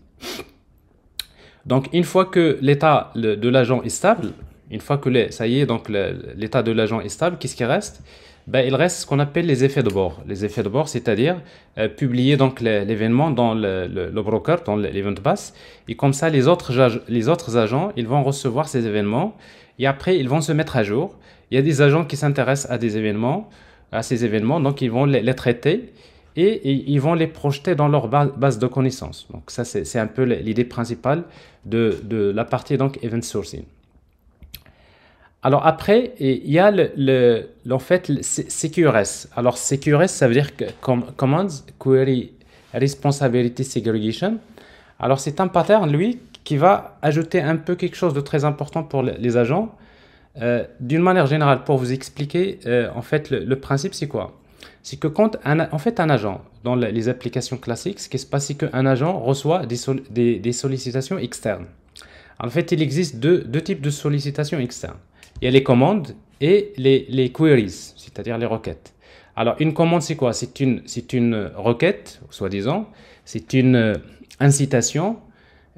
Donc, une fois que l'état de l'agent est stable, une fois que ça y est, donc l'état de l'agent est stable, qu'est-ce qui reste ben, il reste ce qu'on appelle les effets de bord. Les effets de bord, c'est-à-dire euh, publier donc l'événement dans le, broker, dans l'event pass, et comme ça, les autres, les autres agents, ils vont recevoir ces événements, et après, ils vont se mettre à jour. Il y a des agents qui s'intéressent à des événements, à ces événements, donc ils vont les, traiter, et, ils vont les projeter dans leur base, base de connaissances. Donc ça, c'est un peu l'idée principale de, de la partie donc event sourcing. Alors après, il y a le, en fait le CQRS. Alors CQRS, ça veut dire que Commands Query Responsibility Segregation. Alors c'est un pattern, lui, qui va ajouter un peu quelque chose de très important pour les agents. Euh, d'une manière générale, pour vous expliquer, euh, en fait, le, principe, c'est quoi C'est que quand un, en fait, un agent, dans les applications classiques, ce qui se passe, c'est qu'un agent reçoit des, des, des, sollicitations externes. En fait, il existe deux, deux types de sollicitations externes. Il y a les commandes et les, queries, c'est-à-dire les requêtes. Alors, une commande, c'est quoi C'est une, requête, soi-disant, c'est une euh, incitation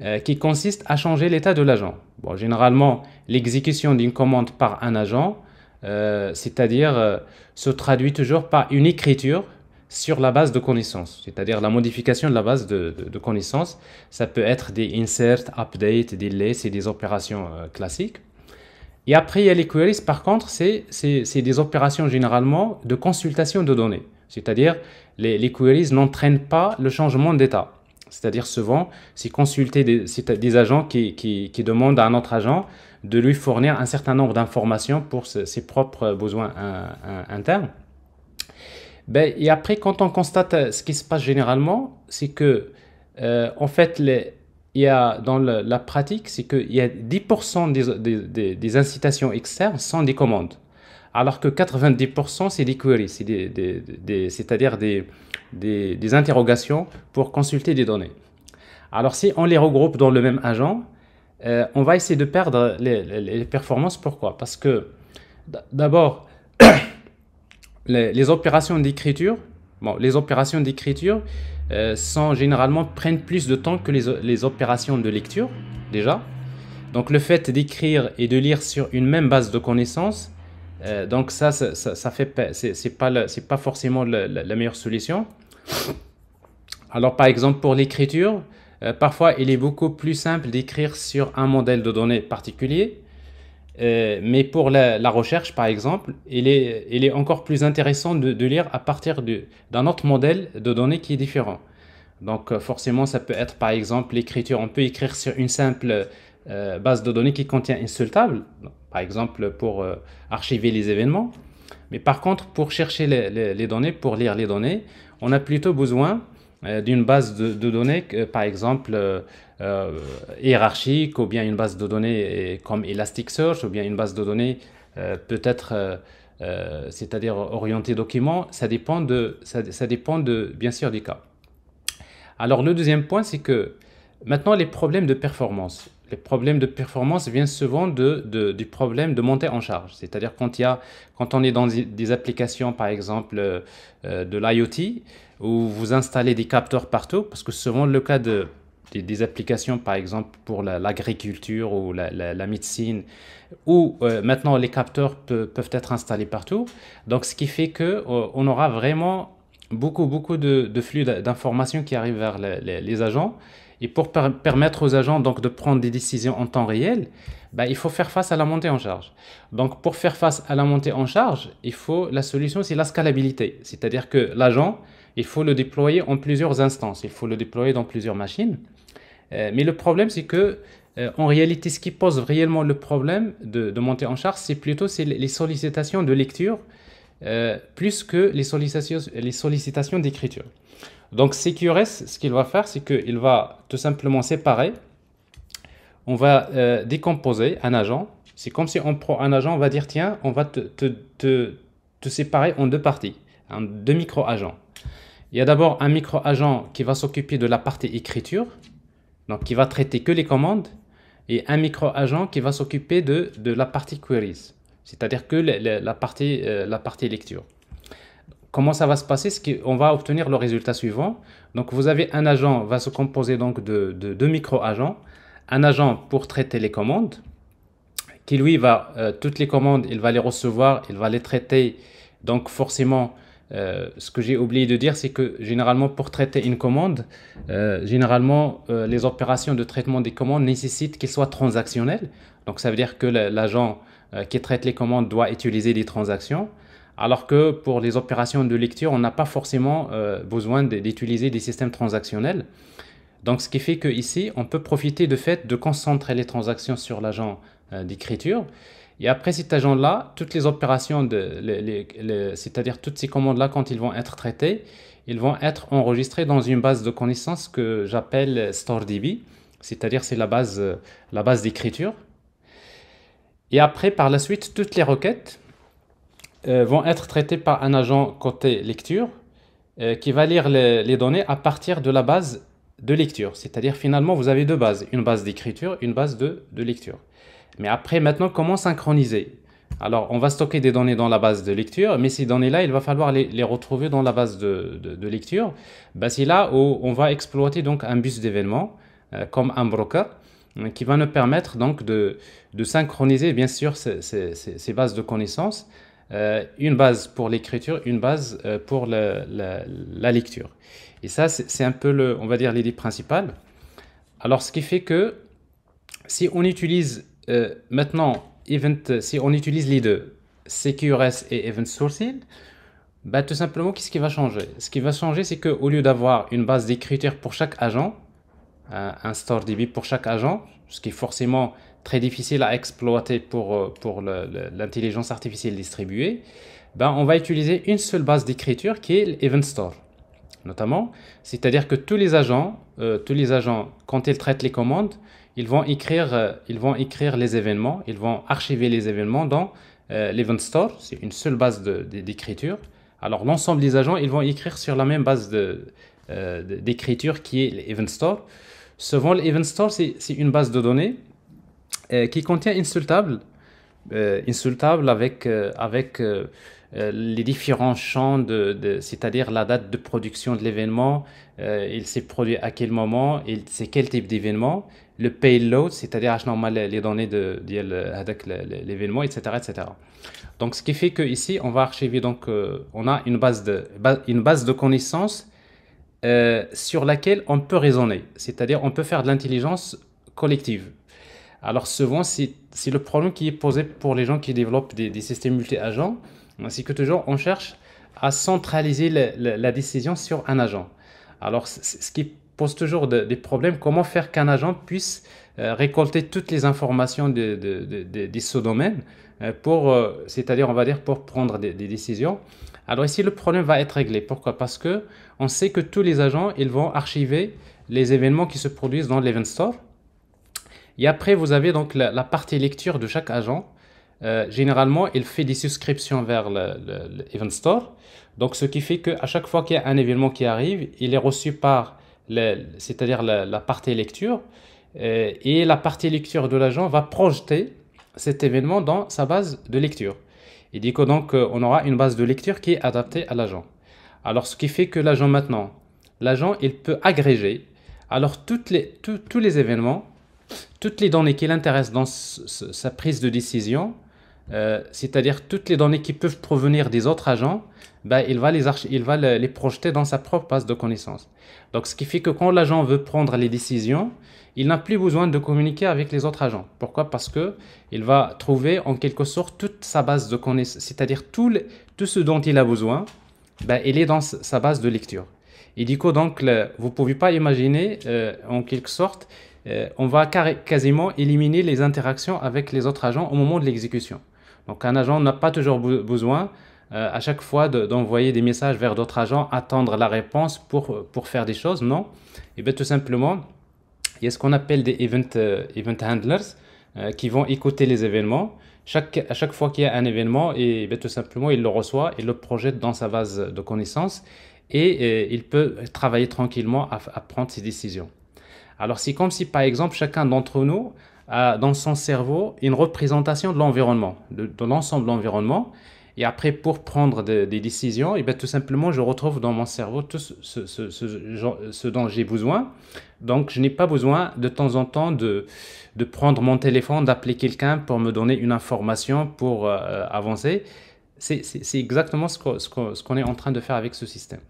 euh, qui consiste à changer l'état de l'agent. Bon, généralement, l'exécution d'une commande par un agent, euh, c'est-à-dire se traduit toujours par une écriture sur la base de connaissances, c'est-à-dire la modification de la base de, connaissances. Ça peut être des insert, update, delay, c'est des opérations classiques. Et après, il y a les queries, par contre, c'est des opérations généralement de consultation de données. C'est-à-dire, les, les, queries n'entraînent pas le changement d'état. C'est-à-dire, souvent, c'est consulter des, des agents qui, qui, qui, demandent à un autre agent de lui fournir un certain nombre d'informations pour ses, propres besoins internes. Ben, et après, quand on constate euh, ce qui se passe généralement, c'est que, euh, en fait, les, il dans la pratique, c'est qu'il y a 10% des, des, incitations externes sans des commandes, alors que 90% c'est des queries, c'est-à-dire des, des interrogations pour consulter des données. Alors si on les regroupe dans le même agent, euh, on va essayer de perdre les, performances. Pourquoi Parce que d'abord, les, les, opérations d'écriture, bon, les opérations d'écriture, euh, sont généralement prennent plus de temps que les, opérations de lecture, déjà. Donc le fait d'écrire et de lire sur une même base de connaissances, euh, donc ça, ça, fait c'est pas c'est pas forcément la, meilleure solution. Alors par exemple pour l'écriture, euh, parfois il est beaucoup plus simple d'écrire sur un modèle de données particulier euh, mais pour la, recherche, par exemple, il est, est encore plus intéressant de, lire à partir d'un autre modèle de données qui est différent. Donc euh, forcément, ça peut être par exemple l'écriture. On peut écrire sur une simple euh, base de données qui contient une seule table, par exemple pour archiver les événements. Mais par contre, pour chercher les, données, pour lire les données, on a plutôt besoin d'une base de, de données, par exemple euh, hiérarchique ou bien une base de données euh, comme Elasticsearch ou bien une base de données euh, peut-être, c'est-à-dire orientée document, ça dépend, de, ça, dépend de, bien sûr du cas. Alors le deuxième point, c'est que maintenant les problèmes de performance. Les problèmes de performance viennent souvent du problème de montée en charge. C'est-à-dire quand, il quand on est dans des applications, par exemple, de l'IoT, où vous installez des capteurs partout, parce que souvent le cas de, des, applications, par exemple, pour l'agriculture ou la, médecine, où euh, maintenant les capteurs peuvent être installés partout. Donc, ce qui fait que euh, on aura vraiment beaucoup, beaucoup de, flux d'informations qui arrivent vers les, agents. Et pour permettre aux agents donc, de prendre des décisions en temps réel, bah, il faut faire face à la montée en charge. Donc pour faire face à la montée en charge, il faut la solution, c'est la scalabilité. C'est-à-dire que l'agent, il faut le déployer en plusieurs instances, il faut le déployer dans plusieurs machines. Euh, mais le problème, c'est que euh, en réalité, ce qui pose réellement le problème de, de monter en charge, c'est plutôt les sollicitations de lecture euh, plus que les sollicitations, les sollicitations d'écriture. Donc CQRS, ce qu'il va faire, c'est qu'il va tout simplement séparer. On va décomposer un agent. C'est comme si on prend un agent, on va dire tiens, on va te, te, séparer en deux parties, en deux micro-agents. Il y a d'abord un micro-agent qui va s'occuper de la partie écriture, qui va traiter que les commandes et un micro-agent qui va s'occuper de, la partie queries, c'est-à-dire que la, partie, euh, la partie lecture. Comment ça va se passer On va obtenir le résultat suivant. Donc, vous avez un agent va se composer donc de deux micro-agents. Un agent pour traiter les commandes, qui lui va, euh, toutes les commandes, il va les recevoir, il va les traiter. Donc, forcément, euh, ce que j'ai oublié de dire, c'est que généralement, pour traiter une commande, euh, généralement, euh, les opérations de traitement des commandes nécessitent qu'elles soient transactionnelles. Donc, ça veut dire que l'agent qui traite les commandes doit utiliser des transactions. Alors que pour les opérations de lecture, on n'a pas forcément besoin d'utiliser des systèmes transactionnels. Donc, ce qui fait qu'ici, on peut profiter du fait de concentrer les transactions sur l'agent d'écriture et après cet agent-là, toutes les opérations, c'est-à-dire toutes ces commandes-là, quand ils vont être traitées, ils vont être enregistrés dans une base de connaissances que j'appelle StoreDB, c'est-à-dire c'est la base, euh, la base d'écriture. Et après, par la suite, toutes les requêtes euh, vont être traitées par un agent côté lecture euh, qui va lire les, données à partir de la base de lecture. C'est-à-dire finalement, vous avez deux bases, une base d'écriture, une base de, de lecture. Mais après, maintenant, comment synchroniser Alors, on va stocker des données dans la base de lecture, mais ces données-là, il va falloir les, retrouver dans la base de, de, lecture. Bah, c'est là où on va exploiter donc un bus d'événements, euh, comme un broker, euh, qui va nous permettre donc de, de synchroniser, bien sûr, ces, bases de connaissances. Euh, une base pour l'écriture, une base pour la, lecture. Et ça, c'est un peu, le, on va dire, l'idée principale. Alors, ce qui fait que si on utilise euh, maintenant, euh, si on utilise les deux, CQRS et Event Sourcing, bah, tout simplement, qu'est-ce qui va changer Ce qui va changer, c'est qu'au lieu d'avoir une base d'écriture pour chaque agent, euh, un store DB pour chaque agent, ce qui est forcément très difficile à exploiter pour, pour l'intelligence artificielle distribuée, ben, on va utiliser une seule base d'écriture qui est l'Event Store, notamment. C'est-à-dire que tous les agents, tous les agents, quand ils traitent les commandes, ils vont écrire, euh, ils vont écrire les événements, ils vont archiver les événements dans euh, l'Event Store, c'est une seule base d'écriture. Alors l'ensemble des agents, ils vont écrire sur la même base euh, d'écriture qui est l'Event Store. Souvent, l'Event Store, c'est une base de données qui contient une seule table, une seule table avec, avec les différents champs, de, c'est-à-dire la date de production de l'événement, il s'est produit à quel moment, c'est quel type d'événement, le payload, c'est-à-dire les données de, l'événement, etc., etc. Donc, ce qui fait que ici, on va archiver, donc, euh, on a une base de, une base de connaissances euh, sur laquelle on peut raisonner, c'est-à-dire on peut faire de l'intelligence collective. Alors, souvent, c'est le problème qui est posé pour les gens qui développent des, systèmes multi-agents, c'est que toujours, on cherche à centraliser la, la décision sur un agent. Alors, ce qui toujours des problèmes. Comment faire qu'un agent puisse euh, récolter toutes les informations de, de, de ce domaine euh, pour, euh, c'est-à-dire, on va dire, pour prendre des, décisions. Alors ici, le problème va être réglé. Pourquoi Parce que on sait que tous les agents, ils vont archiver les événements qui se produisent dans l'Event Store. Et après, vous avez donc la, partie lecture de chaque agent. généralement, il fait des subscriptions vers l'Event le, Store. Donc, ce qui fait à chaque fois qu'il y a un événement qui arrive, il est reçu par c'est-à-dire la, partie lecture, euh, et la partie lecture de l'agent va projeter cet événement dans sa base de lecture. Il dit que donc euh, on aura une base de lecture qui est adaptée à l'agent. Alors ce qui fait que l'agent maintenant, l'agent il peut agréger alors toutes les, tous les événements, toutes les données qui l'intéressent dans sa prise de décision, euh, c'est-à-dire toutes les données qui peuvent provenir des autres agents, ben, il va, les, projeter dans sa propre base de connaissances. Donc, ce qui fait que quand l'agent veut prendre les décisions, il n'a plus besoin de communiquer avec les autres agents. Pourquoi Parce que il va trouver en quelque sorte toute sa base de connaissances, c'est-à-dire tout, ce dont il a besoin, ben, il est dans sa base de lecture. Et du coup, donc, vous ne pouvez pas imaginer, euh, en quelque sorte, euh, on va quasiment éliminer les interactions avec les autres agents au moment de l'exécution. Donc, un agent n'a pas toujours besoin euh, à chaque fois d'envoyer des messages vers d'autres agents, attendre la réponse pour, pour faire des choses. Non. Et eh bien tout simplement, il y a ce qu'on appelle des event, euh, event handlers euh, qui vont écouter les événements. Chaque, à chaque fois qu'il y a un événement, et, eh bien tout simplement, il le reçoit et le projette dans sa base de connaissances et, il peut travailler tranquillement à, prendre ses décisions. Alors c'est comme si par exemple chacun d'entre nous a dans son cerveau une représentation de l'environnement, de, de l'ensemble de l'environnement. Et après, pour prendre des, décisions, eh ben, tout simplement, je retrouve dans mon cerveau tout ce, dont j'ai besoin. Donc, je n'ai pas besoin de temps en temps de, prendre mon téléphone, d'appeler quelqu'un pour me donner une information pour euh, avancer. C'est exactement ce qu'on est en train de faire avec ce système.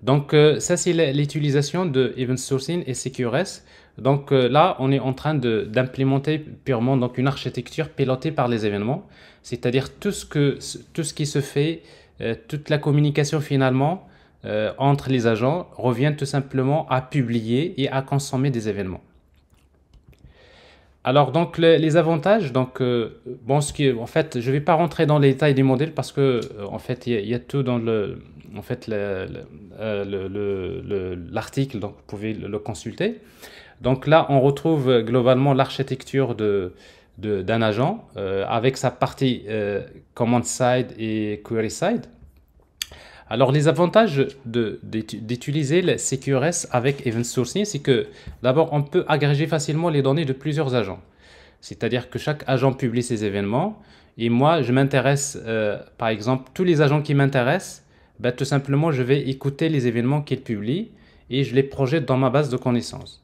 Donc, euh, ça, c'est l'utilisation de Event Sourcing et CQRS donc euh, là, on est en train d'implémenter purement donc une architecture pilotée par les événements, c'est-à-dire tout, ce qui se fait, euh, toute la communication finalement euh, entre les agents revient tout simplement à publier et à consommer des événements. Alors donc les, avantages, donc bon en fait je vais pas rentrer dans les détails du modèle parce que en fait il y, a tout dans le en fait l'article donc vous pouvez le consulter. Donc là, on retrouve euh, globalement l'architecture d'un agent euh, avec sa partie euh, command side et query side. Alors les avantages d'utiliser le CQRS avec Event Sourcing, c'est que d'abord on peut agréger facilement les données de plusieurs agents. C'est-à-dire que chaque agent publie ses événements et moi je m'intéresse, par exemple, tous les agents qui m'intéressent, ben, tout simplement je vais écouter les événements qu'ils publient et je les projette dans ma base de connaissances.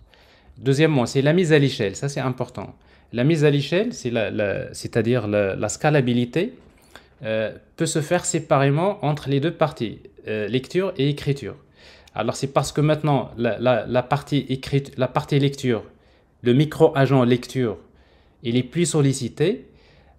Deuxièmement, c'est la mise à l'échelle, ça c'est important. La mise à l'échelle, c'est-à-dire la, scalabilité, euh, peut se faire séparément entre les deux parties, euh, lecture et écriture. Alors c'est parce que maintenant la, partie écrite, la partie lecture, le micro-agent lecture, il est plus sollicité,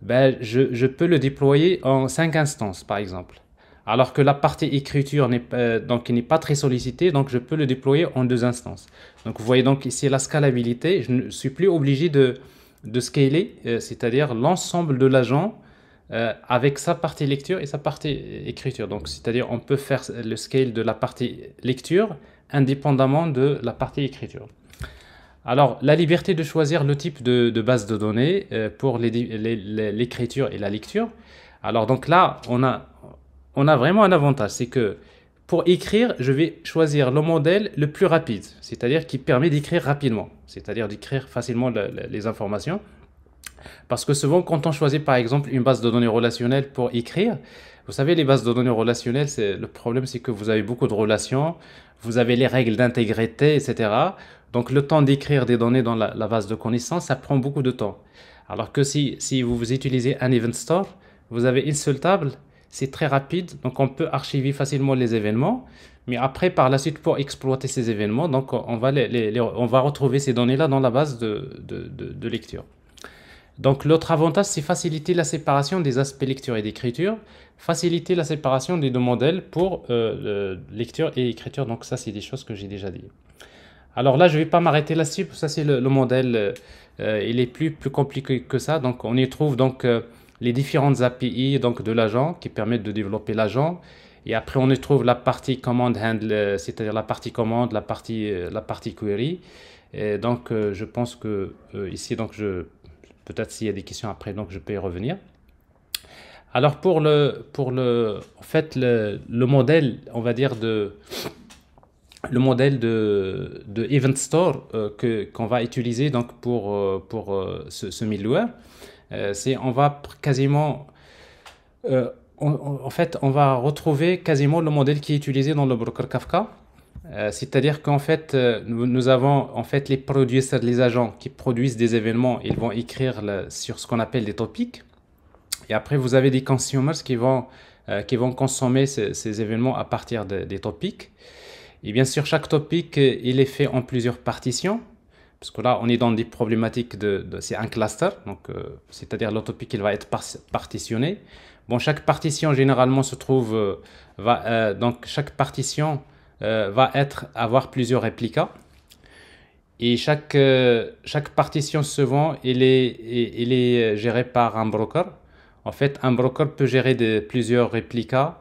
ben, je peux le déployer en cinq instances par exemple alors que la partie écriture euh, n'est pas très sollicitée, donc je peux le déployer en deux instances. Donc vous voyez donc ici la scalabilité, je ne suis plus obligé de, de scaler, euh, c'est-à-dire l'ensemble de l'agent euh, avec sa partie lecture et sa partie écriture. Donc c'est-à-dire on peut faire le scale de la partie lecture indépendamment de la partie écriture. Alors, la liberté de choisir le type de, base de données pour l'écriture et la lecture. Alors, donc là, on a, on a vraiment un avantage, c'est que pour écrire, je vais choisir le modèle le plus rapide, c'est-à-dire qui permet d'écrire rapidement, c'est-à-dire d'écrire facilement les informations. Parce que souvent, quand on choisit par exemple une base de données relationnelle pour écrire, vous savez, les bases de données relationnelles, le problème c'est que vous avez beaucoup de relations, vous avez les règles d'intégrité, etc. Donc le temps d'écrire des données dans la, base de connaissances, ça prend beaucoup de temps. Alors que si, si vous utilisez un event store, vous avez une seule table c'est très rapide, donc on peut archiver facilement les événements. Mais après, par la suite, pour exploiter ces événements, donc euh, on va, les, on va retrouver ces données-là dans la base de, lecture. Donc l'autre avantage, c'est faciliter la séparation des aspects lecture et d'écriture, faciliter la séparation des deux modèles pour euh, lecture et écriture. Donc ça, c'est des choses que j'ai déjà dit. Alors là, je ne vais pas m'arrêter là-dessus, ça c'est le, modèle, euh, il est plus, plus compliqué que ça. Donc on y trouve donc les différentes API donc de l'agent qui permettent de développer l'agent. Et après, on y trouve la partie command handle, euh, c'est-à-dire la partie commande, la partie, euh, la partie query. Et donc, euh, je pense que ici, donc je peut-être s'il y a des questions après, donc je peux y revenir. Alors pour le pour le en fait le, modèle, on va dire de le modèle de, de Event Store qu'on va utiliser donc pour pour ce, ce middleware. Euh, c'est on va quasiment euh, en fait, on va retrouver quasiment le modèle qui est utilisé dans le broker Kafka. Euh, c'est-à-dire qu'en fait, nous, avons en fait les produits, les agents qui produisent des événements, ils vont écrire sur ce qu'on appelle des topics. Et après, vous avez des consumers qui vont, qui vont consommer ces, événements à partir des topics. Et bien sûr, chaque topic, il est fait en plusieurs partitions parce que là, on est dans des problématiques de, c'est un cluster, donc euh, c'est-à-dire l'autopique, il va être partitionné. Bon, chaque partition généralement se trouve, euh, va, euh, donc chaque partition va être avoir plusieurs réplicas. Et chaque, chaque partition souvent, elle est, gérée est géré par un broker. En fait, un broker peut gérer de, plusieurs réplicas,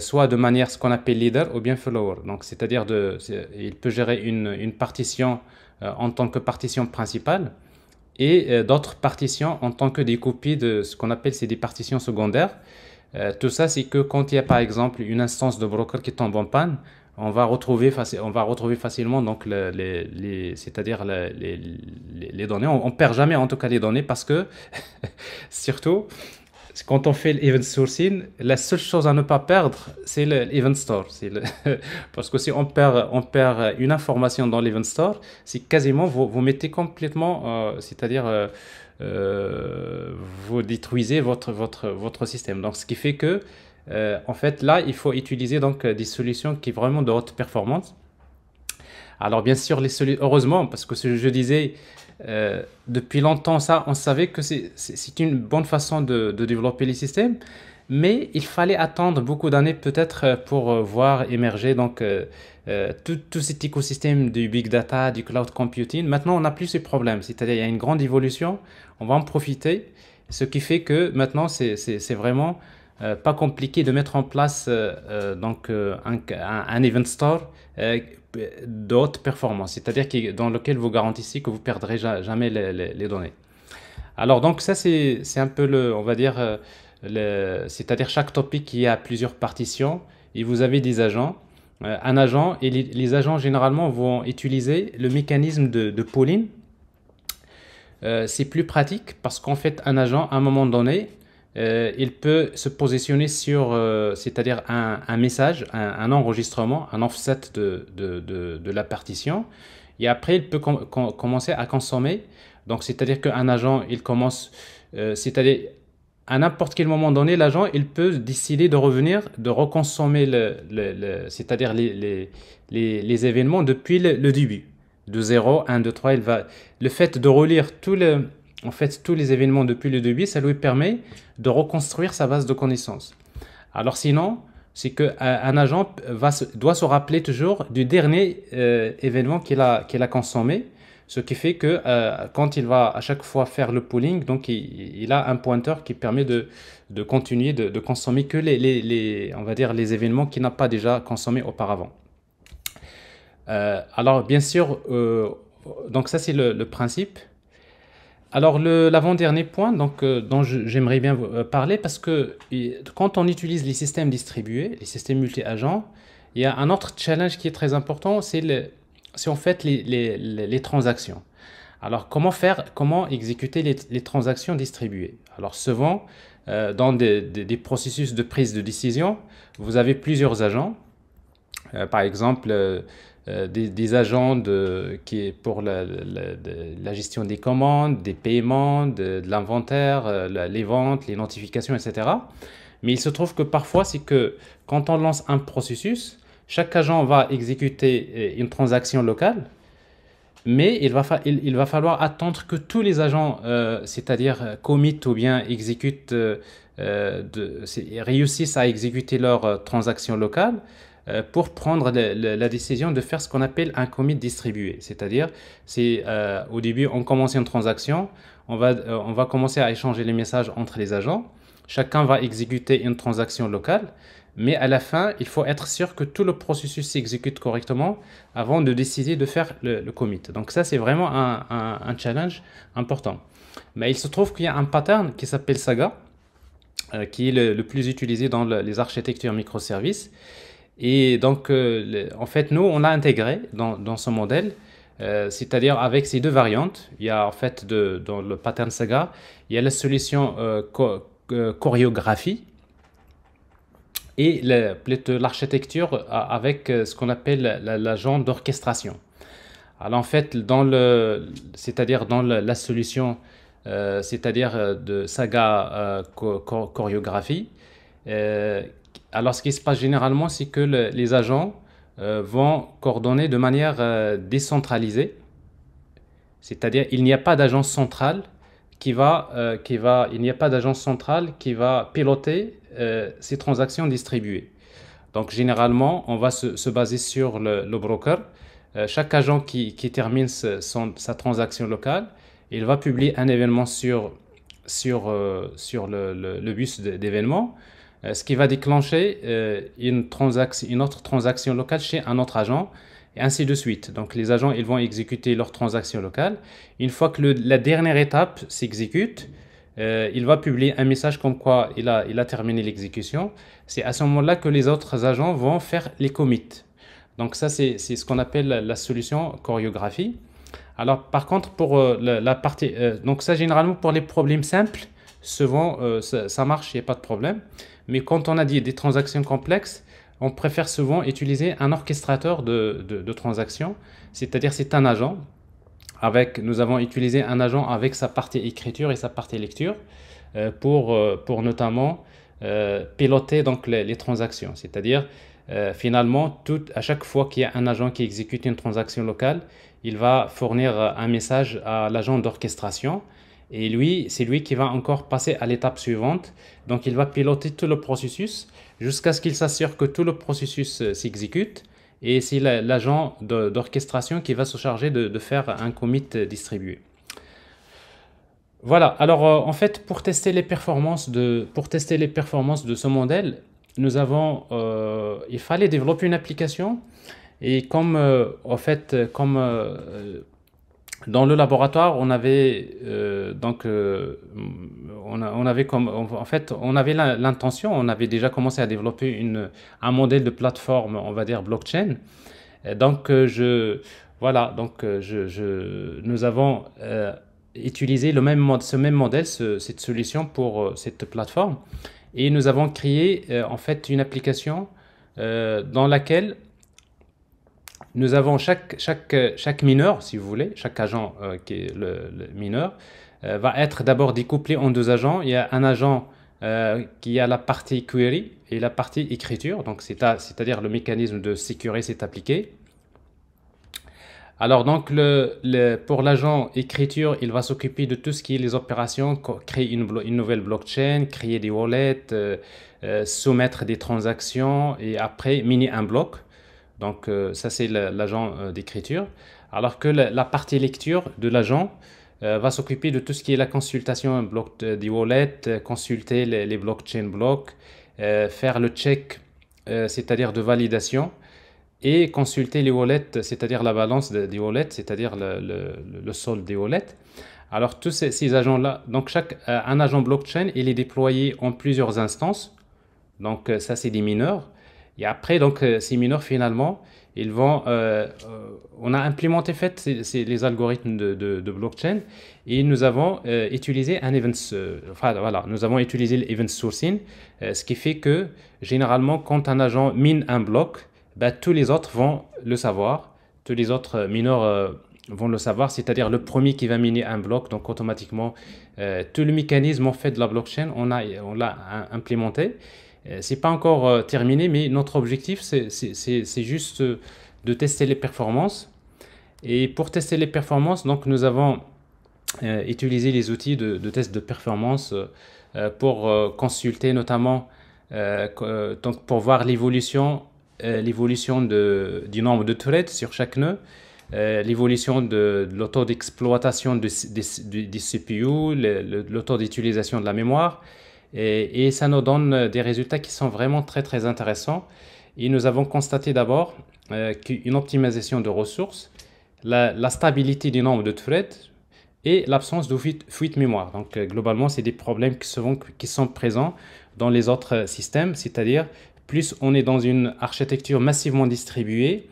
soit de manière ce qu'on appelle leader ou bien follower. Donc, c'est-à-dire, il peut gérer une, une partition euh, en tant que partition principale et euh, d'autres partitions en tant que des copies de ce qu'on appelle c'est des partitions secondaires. Euh, tout ça, c'est que quand il y a par exemple une instance de broker qui tombe en panne, on va retrouver, on va retrouver facilement donc les, c'est-à-dire les, les, données. On, ne perd jamais en tout cas les données parce que surtout quand on fait l'event sourcing, la seule chose à ne pas perdre, c'est l'event store. Parce que si on perd, on perd une information dans l'event store, c'est quasiment, vous, vous, mettez complètement, euh, c'est-à-dire, euh, euh, vous détruisez votre, votre, votre système. Donc, ce qui fait que, en fait, là, il faut utiliser donc des solutions qui sont vraiment de haute performance. Alors bien sûr, les heureusement, parce que je disais, euh, depuis longtemps, ça, on savait que c'est une bonne façon de, développer les systèmes, mais il fallait attendre beaucoup d'années peut-être euh, pour euh, voir émerger donc tout, tout, cet écosystème du big data, du cloud computing. Maintenant, on n'a plus ce problème, c'est-à-dire il y a une grande évolution, on va en profiter, ce qui fait que maintenant, c'est vraiment euh, pas compliqué de mettre en place euh, euh, donc un, event store de haute performance, c'est-à-dire dans lequel vous garantissez que vous perdrez jamais les, données. Alors donc ça c'est un peu le, on va dire, c'est-à-dire chaque topic qui a plusieurs partitions et vous avez des agents. un agent et les, agents généralement vont utiliser le mécanisme de, de c'est plus pratique parce qu'en fait un agent à un moment donné euh, il peut se positionner sur, euh, c'est-à-dire un, message, un, enregistrement, un offset de, de, de, la partition. Et après, il peut commencer à consommer. Donc, c'est-à-dire qu'un agent, il commence, euh, c'est-à-dire à n'importe quel moment donné, l'agent, il peut décider de revenir, de reconsommer, le, c'est-à-dire les, les, les, événements depuis le, le début. De 0, 1, 2, 3, il va... Le fait de relire tout le en fait tous les événements depuis le début, ça lui permet de reconstruire sa base de connaissances. Alors sinon, c'est qu'un euh, un agent doit se rappeler toujours du dernier euh, événement qu'il a, consommé, ce qui fait que euh, quand il va à chaque fois faire le pooling, donc il, a un pointeur qui permet de, continuer de, consommer que les, événements qu'il n'a pas déjà consommés auparavant. alors bien sûr, donc ça c'est le principe. Alors l'avant-dernier point donc, euh, dont j'aimerais bien vous euh, parler, parce que quand on utilise les systèmes distribués, les systèmes multi-agents, il y a un autre challenge qui est très important, c'est en fait les, transactions. Alors comment faire, comment exécuter les, transactions distribuées Alors souvent, euh, dans des, processus de prise de décision, vous avez plusieurs agents. par exemple, euh, des, agents de, qui est pour la, gestion des commandes, des paiements, de, l'inventaire, euh, les ventes, les notifications, etc. Mais il se trouve que parfois, c'est que quand on lance un processus, chaque agent va exécuter euh, une transaction locale, mais il va, il, va falloir attendre que tous les agents, c'est-à-dire commit ou bien réussissent à exécuter leur transaction locale euh, pour prendre la, décision de faire ce qu'on appelle un commit distribué. C'est-à-dire, c'est euh, au début on commence une transaction, on va, euh, on va commencer à échanger les messages entre les agents. Chacun va exécuter une transaction locale, mais à la fin, il faut être sûr que tout le processus s'exécute correctement avant de décider de faire le, commit. Donc ça, c'est vraiment un, challenge important. Mais il se trouve qu'il y a un pattern qui s'appelle Saga, qui est le, plus utilisé dans les architectures microservices et donc, euh, en fait, nous, on a intégré dans, ce modèle, euh, c'est-à-dire avec ces deux variantes. Il y a en fait, dans le pattern saga, il y a la solution euh, euh chorégraphie et l'architecture avec ce qu'on appelle l'agent d'orchestration. Alors en fait, dans le, c'est-à-dire dans la solution, c'est-à-dire de saga chorégraphie, alors, ce qui se passe généralement, c'est que les agents euh, vont coordonner de manière euh, décentralisée. C'est-à-dire, il n'y a pas d'agent central qui va, euh, qui va, il n'y a pas d'agence centrale qui va piloter ces transactions distribuées. Donc, généralement, on va se, baser sur le, broker. chaque agent qui, termine sa transaction locale, il va publier un événement sur, sur, sur le, le bus d'événements. Euh, ce qui va déclencher euh, une, autre transaction locale chez un autre agent, et ainsi de suite. Donc les agents, ils vont exécuter leur transaction locale. Une fois que la dernière étape s'exécute, euh, il va publier un message comme quoi il a, terminé l'exécution. C'est à ce moment-là que les autres agents vont faire les commits. Donc ça, c'est ce qu'on appelle la solution chorégraphie. Alors par contre, pour la, partie... donc ça, généralement, pour les problèmes simples, souvent, ça, ça, marche, il n'y a pas de problème. Mais quand on a dit des transactions complexes, on préfère souvent utiliser un orchestrateur de, transactions, c'est-à-dire c'est un agent. Avec, nous avons utilisé un agent avec sa partie écriture et sa partie lecture euh, pour, euh, pour notamment euh, piloter donc les, transactions. C'est-à-dire finalement, à chaque fois qu'il y a un agent qui exécute une transaction locale, il va fournir un message à l'agent d'orchestration et lui, c'est lui qui va encore passer à l'étape suivante donc il va piloter tout le processus jusqu'à ce qu'il s'assure que tout le processus euh, s'exécute. Et c'est l'agent d'orchestration qui va se charger de, faire un commit euh, distribué. Voilà, alors euh, en fait, pour tester les performances de, pour tester les performances de ce modèle, nous avons, il fallait développer une application. Et comme, en fait, comme dans le laboratoire, on avait euh, donc euh, on, avait comme en fait on avait l'intention, on avait déjà commencé à développer une, un modèle de plateforme, on va dire blockchain. donc euh, je voilà donc je, nous avons utilisé le même ce même modèle, cette solution pour cette plateforme et nous avons créé en fait une application dans laquelle nous avons chaque, chaque, chaque mineur, si vous voulez, chaque agent euh, qui est le, mineur, euh, va être d'abord découplé en deux agents. Il y a un agent euh, qui a la partie query et la partie écriture, donc c'est-à-dire le mécanisme de sécurité est appliqué. Alors donc le, pour l'agent écriture, il va s'occuper de tout ce qui est les opérations, créer une, nouvelle blockchain, créer des wallets, soumettre des transactions et après miner un bloc. Donc euh, ça c'est l'agent euh, d'écriture. Alors que la, partie lecture de l'agent euh, va s'occuper de tout ce qui est la consultation des wallets, consulter les, les, blockchain blocks, faire le check, c'est-à-dire de validation, et consulter les wallets, c'est-à-dire la balance des wallets, c'est-à-dire le, le, solde des wallets. Alors tous ces, agents-là, donc chaque un agent blockchain, il est déployé en plusieurs instances. Donc ça c'est des mineurs. Et après, donc, euh, ces mineurs, finalement, ils vont, euh, euh, on a implémenté fait les algorithmes de, de, blockchain et nous avons utilisé un event, voilà, nous avons utilisé l'event sourcing, ce qui fait que généralement quand un agent mine un bloc, bah, tous les autres vont le savoir, tous les autres mineurs vont le savoir, c'est-à-dire le premier qui va miner un bloc, donc automatiquement tout le mécanisme fait de la blockchain, on a, on l'a implémenté. Euh, c'est pas encore euh, terminé, mais notre objectif, c'est juste euh, de tester les performances. Et pour tester les performances, donc nous avons utilisé les outils de, de test de performance pour consulter notamment, pour voir l'évolution, l'évolution du nombre de threads sur chaque nœud. l'évolution de, de l'auto d'exploitation des CPU, l'auto d'utilisation de la mémoire, et, ça nous donne euh, des résultats qui sont vraiment très très intéressants. Et nous avons constaté d'abord euh, une optimisation de ressources, la, stabilité du nombre de threads et l'absence de fuite, fuite, mémoire. Donc euh, globalement, c'est des problèmes qui, qui sont présents dans les autres systèmes, c'est-à-dire plus on est dans une architecture massivement distribuée,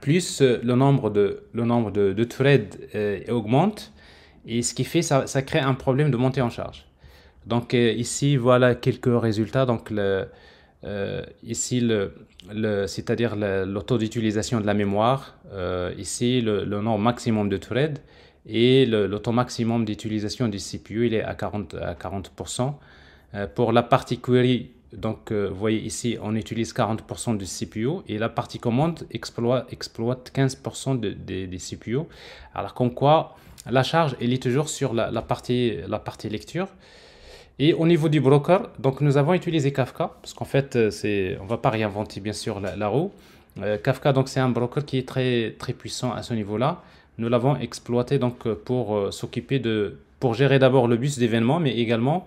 plus euh, le nombre de, le nombre de, threads augmente, et ce qui fait ça, ça crée un problème de montée en charge. Donc euh, ici, voilà quelques résultats. Donc euh, ici, c'est-à-dire l'auto d'utilisation de la mémoire, euh, ici le, nombre maximum de threads et l'auto maximum d'utilisation du CPU, il est à 40%. À 40%. pour la partie query, donc vous voyez ici, on utilise 40% du CPU et la partie commande exploite, exploite 15% de, des CPU. Alors comme quoi, la charge, elle est toujours sur la partie, la partie lecture. Et au niveau du broker, donc nous avons utilisé Kafka, parce qu'en fait, euh, c'est, on ne va pas réinventer bien sûr la, roue. Euh, Kafka, donc c'est un broker qui est très, très puissant à ce niveau-là. Nous l'avons exploité donc euh, pour s'occuper de, pour gérer d'abord le bus d'événements, mais également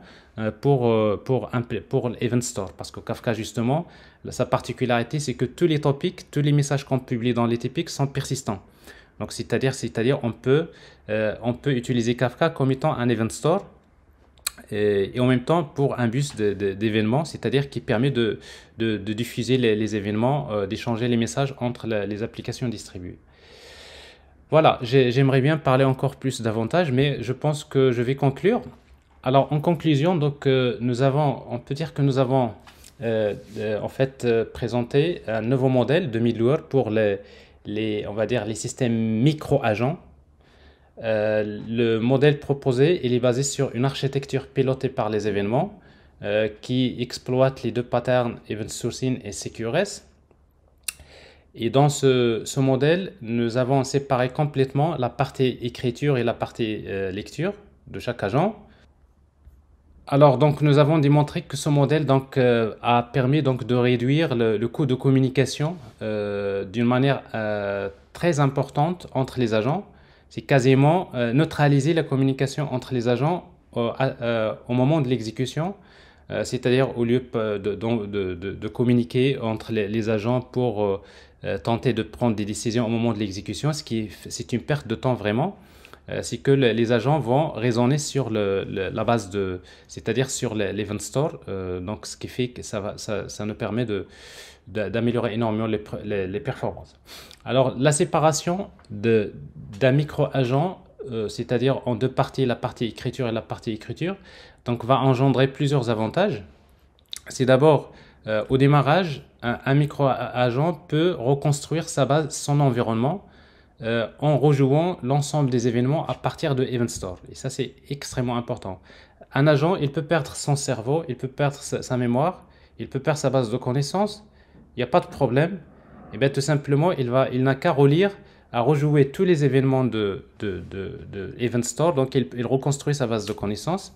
pour, pour, pour l'Event Store. Parce que Kafka, justement, sa particularité, c'est que tous les topics, tous les messages qu'on publie dans les topics sont persistants. Donc, c'est-à-dire, c'est-à-dire, on peut, on peut utiliser Kafka comme étant un Event Store et, en même temps pour un bus d'événements, c'est-à-dire qui permet de, diffuser les, événements, euh, d'échanger les messages entre les applications distribuées. Voilà, j'aimerais bien parler encore plus davantage, mais je pense que je vais conclure. Alors en conclusion, donc euh, nous avons, on peut dire que nous avons euh, en fait présenté un nouveau modèle de middleware pour les, on va dire les systèmes micro agents euh, le modèle proposé est basé sur une architecture pilotée par les événements euh, qui exploite les deux patterns Event Sourcing et secures Et dans ce, modèle, nous avons séparé complètement la partie écriture et la partie euh, lecture de chaque agent. Alors donc nous avons démontré que ce modèle donc, a permis donc, de réduire le coût de communication d'une manière très importante entre les agents c'est quasiment euh, neutraliser la communication entre les agents euh, euh, au, moment de l'exécution, c'est-à-dire au lieu de, communiquer entre les, agents pour tenter de prendre des décisions au moment de l'exécution, ce qui c'est une perte de temps vraiment c'est que les agents vont raisonner sur la base de, c'est-à-dire sur l'event store. donc, ce qui fait que ça nous permet de, d'améliorer énormément les, performances. Alors la séparation d'un micro-agent, euh, c'est-à-dire en deux parties, la partie écriture et la partie écriture, donc va engendrer plusieurs avantages. C'est d'abord euh, au démarrage, un, micro-agent peut reconstruire sa base, son environnement, euh, en rejouant l'ensemble des événements à partir de Event Store. Et ça, c'est extrêmement important. Un agent, il peut perdre son cerveau, il peut perdre sa mémoire, il peut perdre sa base de connaissances, n'y a pas de problème. Et eh bien tout simplement, il, va, il n'a qu'à relire, à rejouer tous les événements de, de, Event Store. Donc il, reconstruit sa base de connaissances.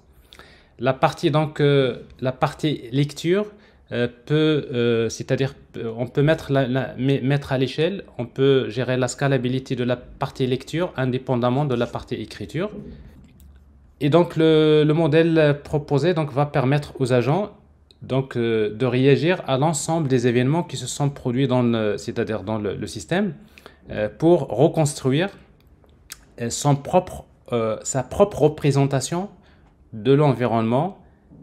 La partie, donc, euh, la partie lecture euh, peut, euh, c'est-à-dire on peut mettre, la, la, mettre à l'échelle, on peut gérer la scalabilité de la partie lecture indépendamment de la partie écriture. Et donc le, le modèle proposé donc, va permettre aux agents donc euh, de réagir à l'ensemble des événements qui se sont produits dans le, c'est-à-dire dans le, système, euh, pour reconstruire euh, son propre, sa propre représentation de l'environnement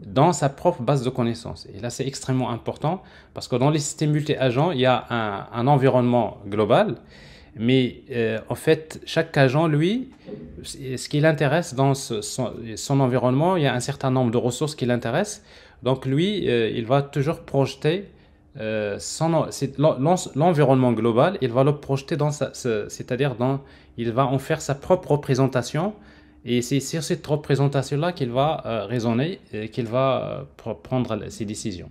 dans sa propre base de connaissances. Et là, c'est extrêmement important parce que dans les systèmes multi-agents, il y a un, environnement global, mais en fait, chaque agent, lui, ce qui l'intéresse dans son, son environnement, il y a un certain nombre de ressources qui l'intéressent donc lui, euh, il va toujours projeter euh, l'environnement global, il va le projeter dans sa, c'est-à-dire dans, il va en faire sa propre représentation. Et c'est sur cette représentation-là qu'il va euh, raisonner et qu'il va euh, prendre ses décisions.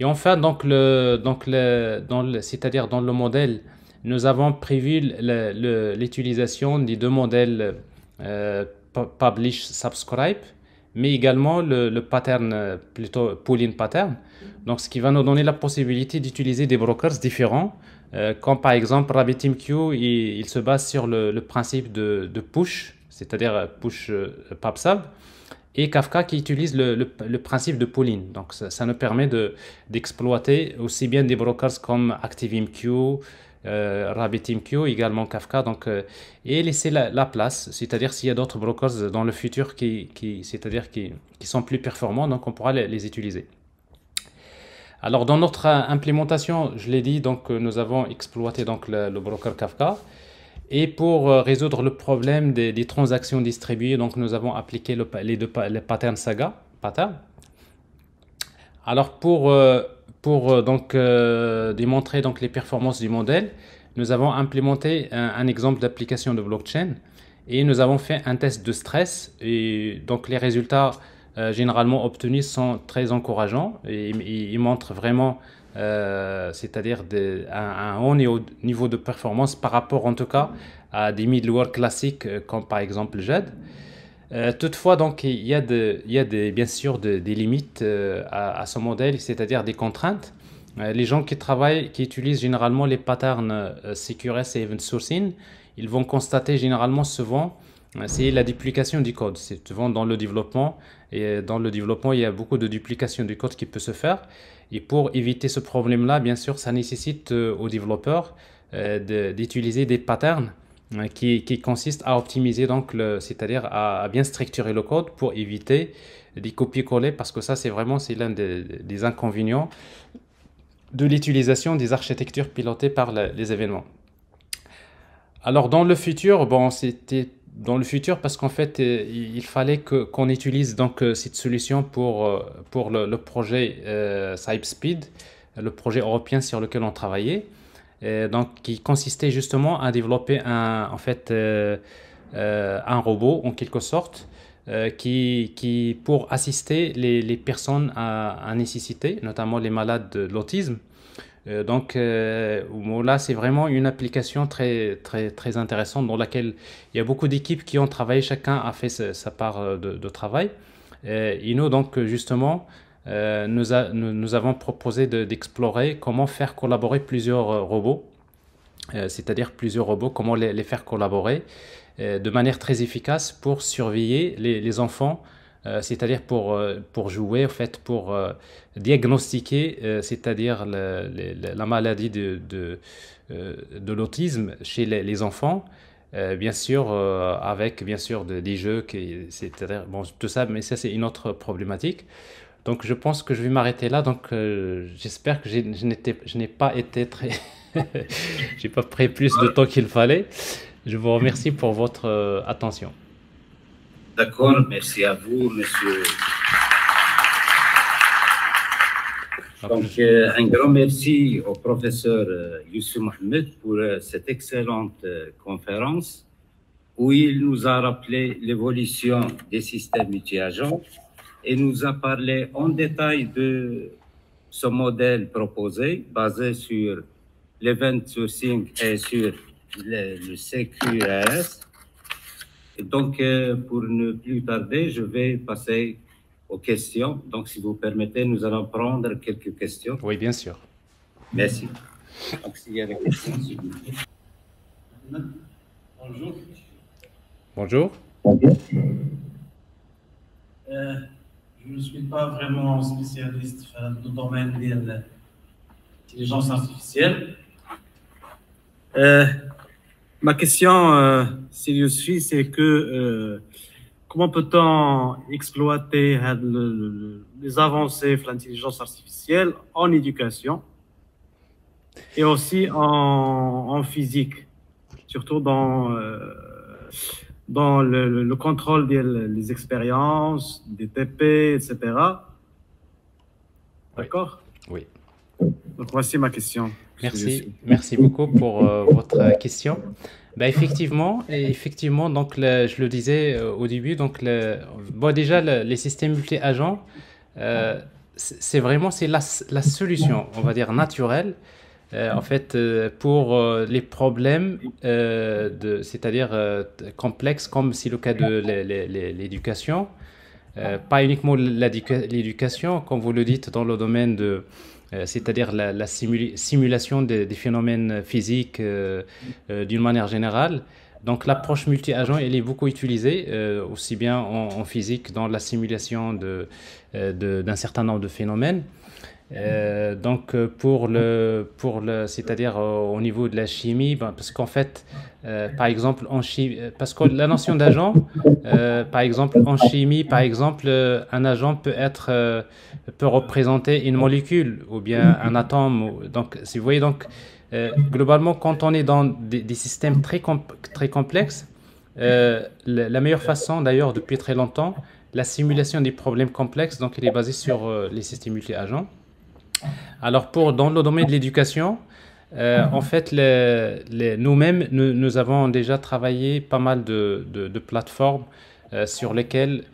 Et enfin, donc le, donc c'est-à-dire dans le modèle, nous avons prévu l'utilisation des deux modèles publish-subscribe mais également le, le pattern, euh, plutôt pooling pattern. Donc, ce qui va nous donner la possibilité d'utiliser des brokers différents, comme euh, par exemple RabbitMQ, il, il se base sur le, le principe de, de push, c'est-à-dire euh, push PubSub, et Kafka qui utilise le, le, principe de pooling. Donc, ça, nous permet d'exploiter aussi bien des brokers comme ActiveMQ, euh, RabbitMQ, également Kafka, donc, euh, et laisser la, place, c'est-à-dire s'il y a d'autres brokers dans le futur qui, qui c'est-à-dire qui, qui, sont plus performants, donc on pourra les, utiliser. Alors dans notre euh, implémentation, je l'ai dit, donc nous avons exploité donc le, broker Kafka. Et pour résoudre le problème des, transactions distribuées, donc nous avons appliqué le, les deux les patterns saga. Pattern. Alors pour pour euh, donc euh, démontrer donc les performances du modèle, nous avons implémenté un, exemple d'application de blockchain et nous avons fait un test de stress et donc les résultats euh, généralement obtenus sont très encourageants et ils montrent vraiment c'est-à-dire un, haut niveau, de performance par rapport en tout cas à des middleware classiques comme par exemple Jade. Euh, toutefois, donc, il y a, il y a bien sûr des limites euh, à, ce modèle, c'est-à-dire des contraintes. Euh, les gens qui travaillent, qui utilisent généralement les patterns secure et Event Sourcing, ils vont constater généralement souvent c'est la duplication du code. C'est souvent dans le développement et dans le développement, il y a beaucoup de duplication du code qui peut se faire. Et pour éviter ce problème-là, bien sûr, ça nécessite aux développeurs d'utiliser des patterns Hein, qui, consiste à optimiser, donc, c'est-à-dire à, bien structurer le code pour éviter les copier-coller, parce que ça, c'est vraiment c'est l'un des, inconvénients de l'utilisation des architectures pilotées par les événements. Alors, dans le futur, bon, c'était dans le futur parce qu'en fait, euh, il fallait qu'on utilise donc euh, cette solution pour, euh, pour le, projet euh, le projet européen sur lequel on travaillait. Euh, donc qui consistait justement à développer un, en fait, euh, euh, un robot en quelque sorte qui, qui, pour assister les, personnes à, nécessité, notamment les malades de l'autisme. donc là, c'est vraiment une application très, très, très intéressante dans laquelle il y a beaucoup d'équipes qui ont travaillé, chacun a fait sa, part de, travail. et donc, justement, euh, nous, avons proposé d'explorer comment faire collaborer plusieurs euh, robots, euh, c'est-à-dire plusieurs robots, comment les, faire collaborer de manière très efficace pour surveiller les, enfants, c'est-à-dire pour, pour jouer, en fait, pour diagnostiquer, c'est-à-dire la, maladie de, de, l'autisme chez les, enfants. bien sûr, avec bien sûr des jeux, c'est-à-dire bon, tout ça, mais ça c'est une autre problématique. Donc je pense que je vais m'arrêter là. Donc euh, j'espère que je n'ai pas été très... j'ai pas pris plus de temps qu'il fallait. Je vous remercie pour votre euh, attention. D'accord, merci à vous, monsieur. Donc, euh, un grand merci au professeur Youssou Mohamed pour cette excellente conférence où il nous a rappelé l'évolution des systèmes multi et nous a parlé en détail de ce modèle proposé basé sur l'event sourcing et sur le, le CQRS. donc, euh, pour ne plus tarder, je vais passer aux questions. Donc, si vous permettez, nous allons prendre quelques questions. Oui, bien sûr. Merci. Bonjour. Bonjour. Bonjour. Euh, je ne suis pas vraiment spécialiste dans le domaine de l'intelligence artificielle. Euh, ma question, je euh, suis, c'est que euh, comment peut-on exploiter les avancées de l'intelligence artificielle en éducation et aussi en physique, surtout dans dans le, contrôle des expériences, des TP, etc. D'accord Oui. Donc voici ma question. Merci, merci beaucoup pour euh, votre euh, question. Bah, effectivement, et effectivement, donc je le disais euh, au début, donc déjà les systèmes multi-agents, c'est vraiment c'est la, la, solution, on va dire naturelle, euh, en fait, euh, pour euh, les problèmes, c'est-à-dire complexes, comme c'est le cas de l'éducation, pas uniquement l'éducation, comme vous le dites dans le domaine de, c'est-à-dire la, simulation des, phénomènes physiques d'une manière générale. Donc l'approche multi-agent, elle est beaucoup utilisée, aussi bien en, physique, dans la simulation d'un certain nombre de phénomènes, euh, donc euh, pour le pour le c'est-à-dire euh, au niveau de la chimie ben, parce qu'en fait par exemple en chimie parce que la notion d'agent par exemple en chimie par exemple un agent peut être peut représenter une molécule ou bien un atome donc si vous voyez donc globalement quand on est dans des, systèmes très très complexes la, la meilleure façon d'ailleurs depuis très longtemps la simulation des problèmes complexes donc elle est basée sur les systèmes multi-agents alors, pour, dans le domaine de l'éducation, euh, en fait, nous-mêmes, nous, avons déjà travaillé pas mal de, plateformes euh, sur lesquelles,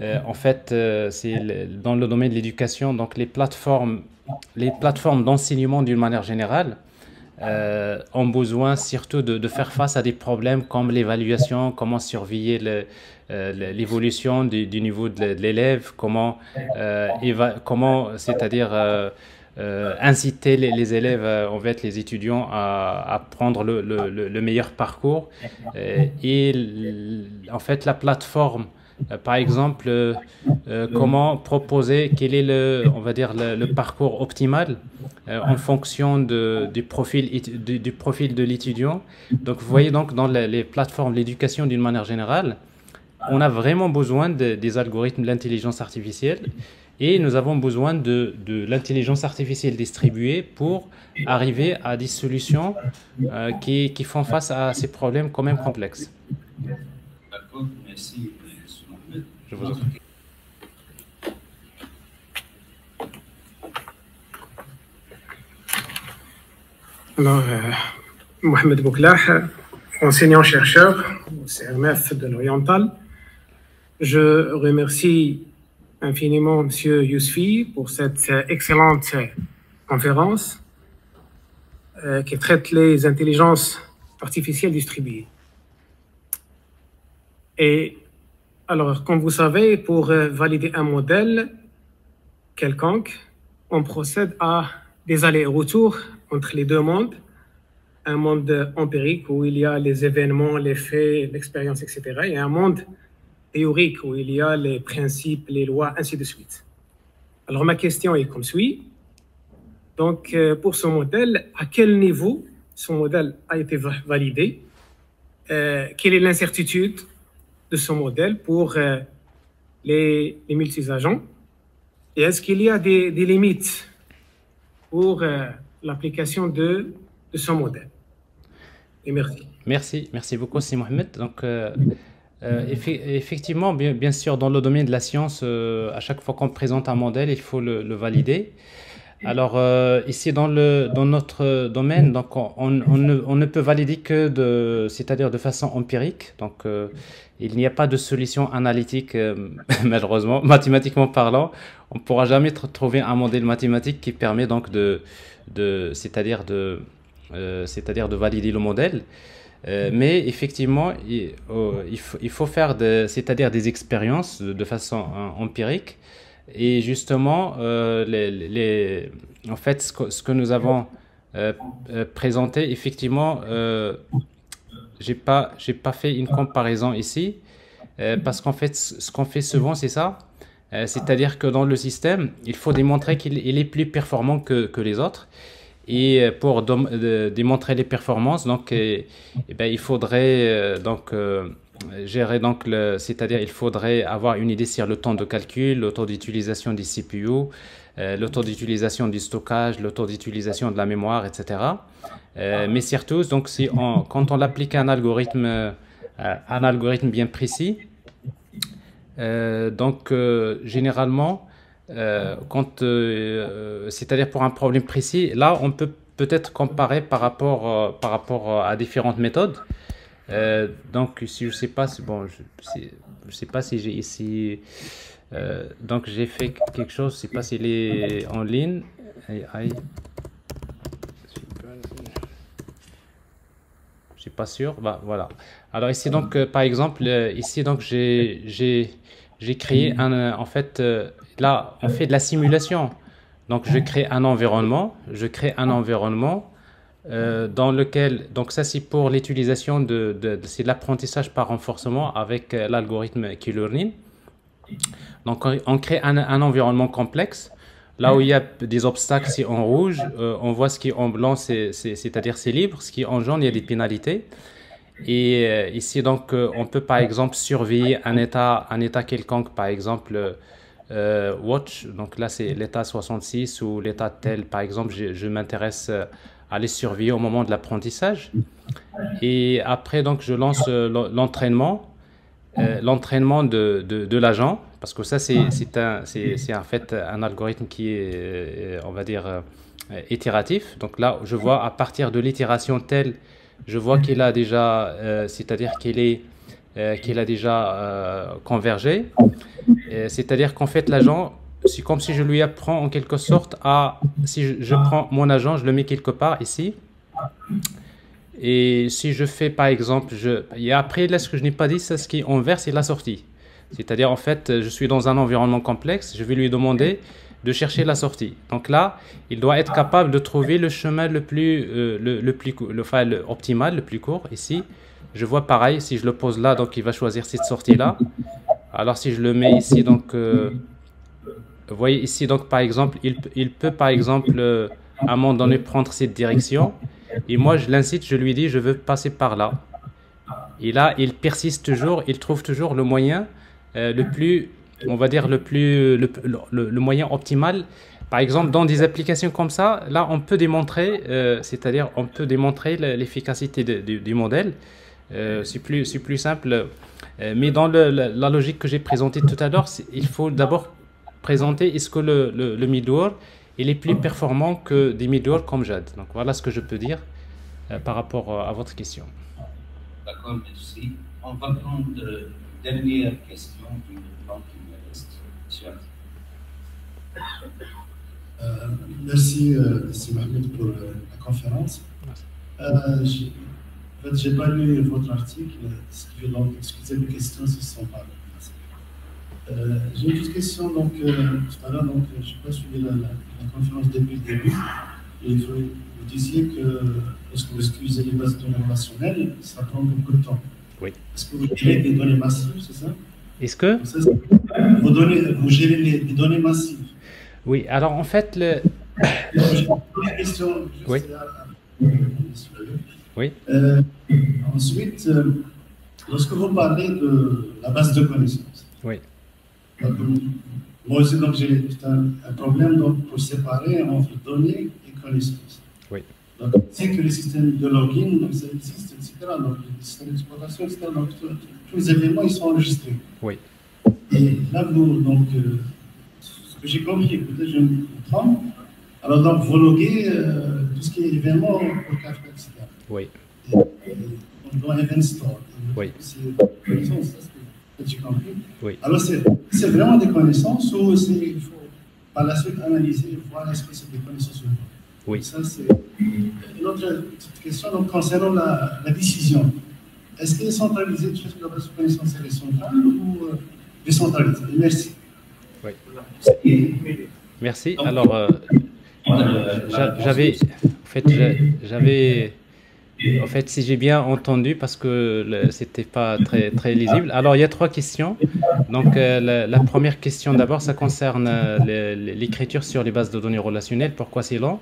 euh, en fait, c'est dans le domaine de l'éducation, donc les plateformes, les plateformes d'enseignement d'une manière générale, euh, ont besoin surtout de, faire face à des problèmes comme l'évaluation, comment surveiller euh, l'évolution du, niveau de l'élève, comment, euh, comment c'est-à-dire inciter les, élèves, en fait les étudiants à, prendre le, meilleur parcours. et en fait la plateforme euh, par exemple, euh, euh, comment proposer, quel est le, on va dire, le, parcours optimal en fonction du, profil, du, profil de l'étudiant. Donc, vous voyez donc dans les, plateformes, l'éducation d'une manière générale, on a vraiment besoin des algorithmes de l'intelligence artificielle et nous avons besoin de, l'intelligence artificielle distribuée pour arriver à des solutions qui, qui, font face à ces problèmes quand même complexes. Alors, euh, Mohamed Bouklah, enseignant-chercheur au CRMF de l'Oriental. Je remercie infiniment M. Yousfi pour cette excellente conférence euh, qui traite les intelligences artificielles distribuées. Et alors, comme vous savez, pour euh, valider un modèle quelconque, on procède à des allers-retours entre les deux mondes, un monde empirique où il y a les événements, les faits, l'expérience, etc., et un monde théorique où il y a les principes, les lois, ainsi de suite. Alors, ma question est comme suit. Donc, euh, pour ce modèle, à quel niveau ce modèle a été validé euh, Quelle est l'incertitude de ce modèle pour euh, les, les multi-agents Et est-ce qu'il y a des, limites pour euh, l'application de, son modèle Et merci. Merci, merci beaucoup, c'est Mohamed. Donc, euh, effectivement, bien, sûr, dans le domaine de la science, à chaque fois qu'on présente un modèle, il faut le, valider. Alors ici dans, le, dans notre domaine, donc on, ne, peut valider que de, c'est-à-dire de façon empirique. Donc il n'y a pas de solution analytique, euh, malheureusement, mathématiquement parlant. On ne pourra jamais trouver un modèle mathématique qui permet donc de, de c'est-à-dire de, euh, c'est-à-dire de valider le modèle. Euh, mm-hmm. mais effectivement, il, oh, faut, faire, c'est-à-dire des expériences de, façon hein, empirique. Et justement, les, en fait, ce que nous avons présenté, effectivement j'ai pas, j'ai pas fait une comparaison ici, euh, parce qu'en fait, ce qu'on fait souvent, c'est ça. Euh, c'est-à-dire que dans le système, il faut démontrer qu'il est plus performant que, que, les autres. Et euh, pour démontrer les performances, donc, eh ben, il faudrait donc gérer donc c'est-à-dire il faudrait avoir une idée sur le temps de calcul, le temps d'utilisation des CPU, euh, le taux d'utilisation du stockage, le taux d'utilisation de la mémoire, etc. Euh, mais surtout, donc, si quand on applique un algorithme, euh, un algorithme bien précis, donc généralement, quand, c'est-à-dire pour un problème précis, là, on peut peut-être comparer par rapport, par rapport à différentes méthodes. donc, si je sais pas, bon, je, sais, pas si j'ai ici. Euh, donc j'ai fait quelque chose, je sais pas s'il est en ligne. AI. Je suis pas sûr. Bah, voilà. Alors ici donc euh, par exemple euh, ici donc j'ai j'ai créé un en fait là on fait de la simulation. Donc je crée un environnement, je crée un environnement dans lequel donc ça c'est pour l'utilisation de, de, de c'est l'apprentissage par renforcement avec l'algorithme Q-learning. Donc on, crée un, environnement complexe. Là où il y a des obstacles, c'est en rouge. Euh, on voit ce qui est en blanc, c'est-à-dire c'est libre. Ce qui est en jaune, il y a des pénalités. Et euh, ici, donc, euh, on peut par exemple surveiller un état, un état quelconque, par exemple watch. Donc là, c'est l'état 66 ou l'état tel. Par exemple, je, m'intéresse à les surveiller au moment de l'apprentissage. Et après, donc, je lance l'entraînement. Euh, l'entraînement de, de, l'agent, parce que ça, c'est un, c'est en fait un algorithme qui est, euh, on va dire, euh, itératif. Donc là, je vois à partir de l'itération telle, je vois qu'il a déjà, c'est-à-dire qu'il est, qu'il a déjà convergé. C'est-à-dire qu'en fait, l'agent, c'est comme si je lui apprends en quelque sorte à, si je prends mon agent, je le mets quelque part ici. Et si je fais par exemple, et après là ce que je n'ai pas dit, c'est ce qui est en vert, c'est la sortie. C'est-à-dire en fait, je suis dans un environnement complexe, je vais lui demander de chercher la sortie. Donc là, il doit être capable de trouver le chemin le plus, euh, le, optimal, le plus court. Ici, je vois pareil, si je le pose là, donc il va choisir cette sortie-là. Alors si je le mets ici, donc, euh, vous voyez ici, donc par exemple, il, peut par exemple, euh, à un moment donné, prendre cette direction. Et moi, je l'incite, je lui dis, je veux passer par là. Et là, il persiste toujours, il trouve toujours le moyen euh, le plus, on va dire, le, plus, le, moyen optimal. Par exemple, dans des applications comme ça, là, on peut démontrer, euh, c'est-à-dire, on peut démontrer l'efficacité du modèle. Euh, c'est plus, plus simple. mais dans la, logique que j'ai présentée tout à l'heure, il faut d'abord présenter est-ce que le, le, le middleware il est plus performant que des middleware comme Jade. Donc voilà ce que je peux dire euh, par rapport euh, à votre question. D'accord, merci. On va prendre une dernière question temps qui me reste. Euh, merci, euh, merci Mahmoud pour euh, la conférence. Euh, je n'ai pas lu votre article, donc excusez mes questions, ce sont pas. Euh, j'ai une petite question, donc, euh, tout à l'heure, donc, je n'ai pas suivi la, la, conférence depuis le début, et vous, disiez que lorsque vous utilisez les bases de données relationnelles, ça prend beaucoup de temps. Oui. Est-ce que vous gérez des données massives, c'est ça Est-ce que vous, gérez les, des données massives Oui, alors en fait, le... Une question. Oui. Oui. Euh, ensuite, lorsque vous parlez de la base de connaissances, oui. Donc, euh, moi aussi, donc, j'ai un, problème donc, pour séparer entre données et connaissances. Oui. Donc, c'est que les systèmes de login, donc, ça existe, etc. Donc, les systèmes d'exploitation, etc. Donc, tous les événements, ils sont enregistrés. Oui. Et là, vous, donc, euh, ce que j'ai compris, peut-être je me trompe, alors, donc, vous loguez euh, tout ce qui est événement pour Kafka, etc. Oui. Et, et, donc, dans Event Store. Oui. C'est connaissance, tu compris Oui. Alors, c'est vraiment des connaissances ou il faut par la suite analyser, et voir est-ce que c'est des connaissances ou non Oui. Ça, c'est une autre petite question. Donc, concernant la, la décision, est-ce qu'elle est centralisée de la base de connaissances est centrale ou euh, décentralisée Merci. Oui. Merci. Alors, euh, euh, j'avais. En fait, j'avais. En fait, si j'ai bien entendu, parce que c'était pas très, très lisible. Alors, il y a trois questions. Donc, euh, la, première question d'abord, ça concerne euh, l'écriture sur les bases de données relationnelles. Pourquoi c'est long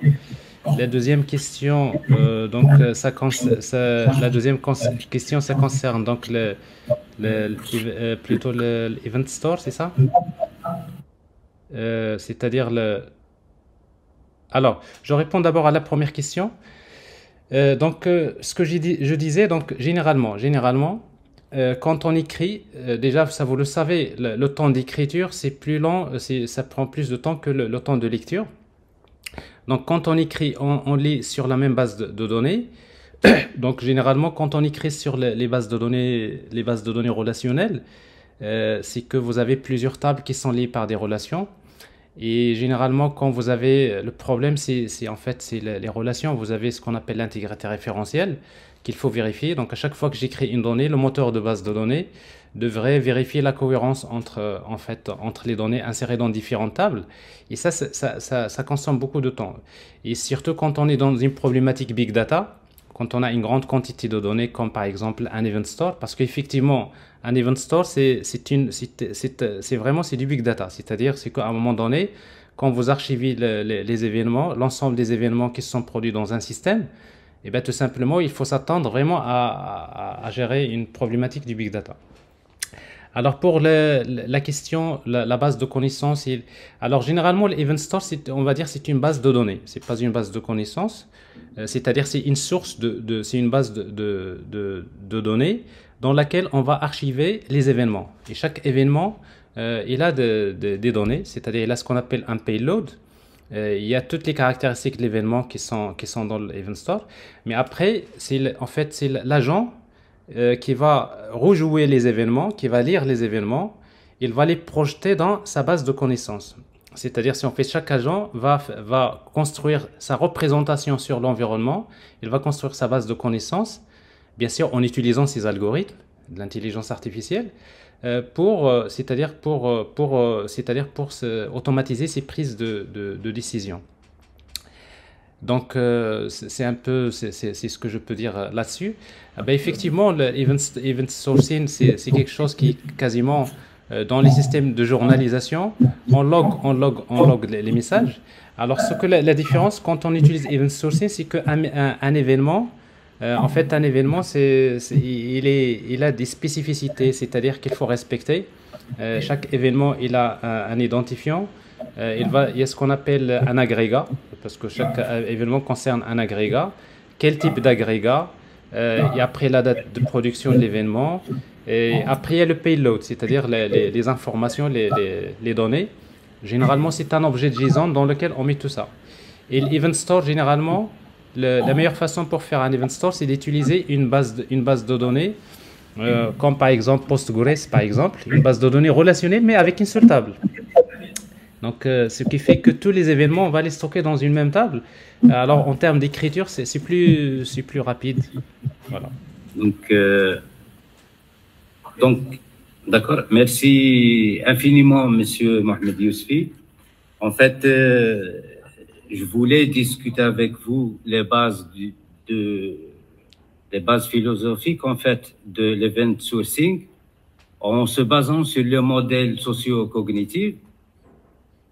La deuxième question, euh, donc, ça, la deuxième question, ça concerne donc le, le plutôt l'event store, c'est ça C'est-à-dire le. Alors, je réponds d'abord à la première question. Euh, donc, euh, ce que je, disais, donc, généralement, généralement euh, quand on écrit, déjà, ça vous le savez, le, temps d'écriture, c'est plus long, ça prend plus de temps que le, temps de lecture. Donc, quand on écrit, on, lit sur la même base de, données. donc, généralement, quand on écrit sur les, bases de données, les bases de données relationnelles, c'est que vous avez plusieurs tables qui sont liées par des relations. Et généralement, quand vous avez euh, le problème, c'est en fait c'est les, relations. Vous avez ce qu'on appelle l'intégrité référentielle qu'il faut vérifier. Donc à chaque fois que j'écris une donnée, le moteur de base de données devrait vérifier la cohérence entre, euh, en fait, entre les données insérées dans différentes tables. Et ça, ça consomme beaucoup de temps. Et surtout quand on est dans une problématique big data, quand on a une grande quantité de données, comme par exemple un event store, parce qu'effectivement, un event store, c'est vraiment c'est du big data, c'est-à-dire c'est qu'à un moment donné, quand vous archivez les événements, l'ensemble des événements qui sont produits dans un système, et eh bien tout simplement, il faut s'attendre vraiment à, gérer une problématique du big data. Alors pour la question, la, base de connaissances, alors généralement, l'event store, on va dire, c'est une base de données, c'est pas une base de connaissances. Euh, c'est-à-dire c'est une source de, c'est une base de, données dans laquelle on va archiver les événements. Et chaque événement, euh, il a des données, c'est-à-dire il a ce qu'on appelle un payload. Euh, il y a toutes les caractéristiques de l'événement qui sont, qui sont dans l'event store. Mais après, c'est en fait c'est l'agent qui va rejouer les événements, qui va lire les événements, il va les projeter dans sa base de connaissances. C'est-à-dire, si on fait chaque agent va, va construire sa représentation sur l'environnement, il va construire sa base de connaissances, bien sûr en utilisant ces algorithmes de l'intelligence artificielle, euh, pour, euh, c'est-à-dire pour, euh, pour, c'est-à-dire pour se, automatiser ses prises de, de, décision. Donc, c'est un peu, c'est ce que je peux dire là-dessus. Ah ben, effectivement, l'event sourcing, c'est quelque chose qui quasiment euh, dans les systèmes de journalisation, on log, on log, on log les, messages. Alors, ce que la, différence quand on utilise event sourcing, c'est qu'un un, événement, euh, en fait, un événement, c'est, il, a des spécificités, c'est-à-dire qu'il faut respecter. Euh, chaque événement, il a un, identifiant. il, va, il y a ce qu'on appelle un agrégat, parce que chaque événement concerne un agrégat. Quel type d'agrégat Et après la date de production de l'événement et ah. après, il y a le payload, c'est-à-dire les, informations, les, données. Généralement, c'est un objet de JSON dans lequel on met tout ça. Et l'event store, généralement, la meilleure façon pour faire un event store, c'est d'utiliser une base, de, une base de données, euh, comme par exemple Postgres, par exemple, une base de données relationnelle, mais avec une seule table. Donc, euh, ce qui fait que tous les événements, on va les stocker dans une même table. Alors, en termes d'écriture, c'est plus, plus rapide. Voilà. Donc, euh, donc, d'accord, merci infiniment, Monsieur Mohamed Yousfi. En fait, euh, je voulais discuter avec vous les bases de les bases philosophiques en fait de l'event sourcing en se basant sur le modèle socio-cognitif,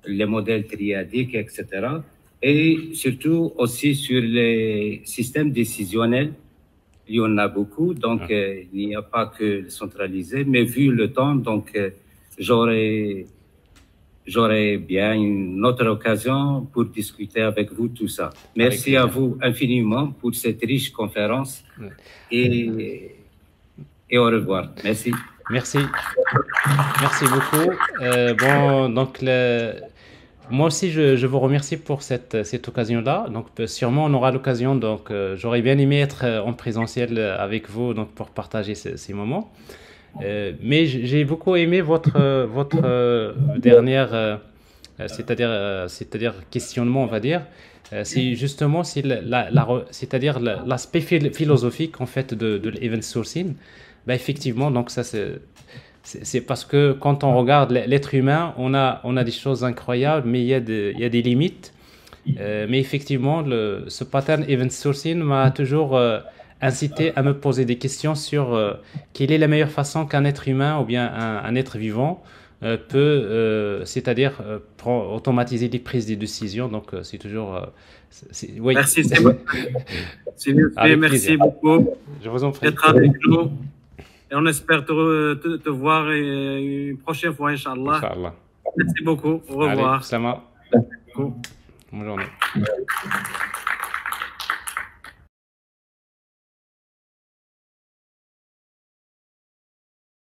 les modèles triadiques, etc. Et surtout aussi sur les systèmes décisionnels il y en a beaucoup, donc ah. euh, il n'y a pas que le centralisé, mais vu le temps, donc euh, j'aurai bien une autre occasion pour discuter avec vous tout ça. Merci à vous infiniment pour cette riche conférence et, et au revoir. Merci. Merci. Merci beaucoup. Euh, bon, donc le, moi aussi, je, vous remercie pour cette, cette occasion-là. Donc, euh, sûrement, on aura l'occasion. Donc, euh, j'aurais bien aimé être euh, en présentiel avec vous donc, pour partager ces moments. mais j'ai beaucoup aimé votre, votre dernière, c'est-à-dire, c'est-à-dire questionnement, on va dire. c'est justement, c'est la, c'est-à-dire l'aspect philosophique en fait de, de l'event sourcing. Bah, effectivement, donc ça, c'est c'est parce que quand on regarde l'être humain, on a, on a des choses incroyables, mais il y a, il y des limites. Euh, mais effectivement, ce pattern event sourcing m'a toujours euh, incité à me poser des questions sur euh, quelle est la meilleure façon qu'un être humain ou bien un, être vivant peut, c'est-à-dire automatiser les prises de décisions. Donc, c'est toujours. c'est Oui. Merci, Merci beaucoup. Je vous en prie. Et on espère te, voir euh, une prochaine fois, Inch'Allah. Inch'Allah. Merci beaucoup. Au revoir. Allez, Bonne journée.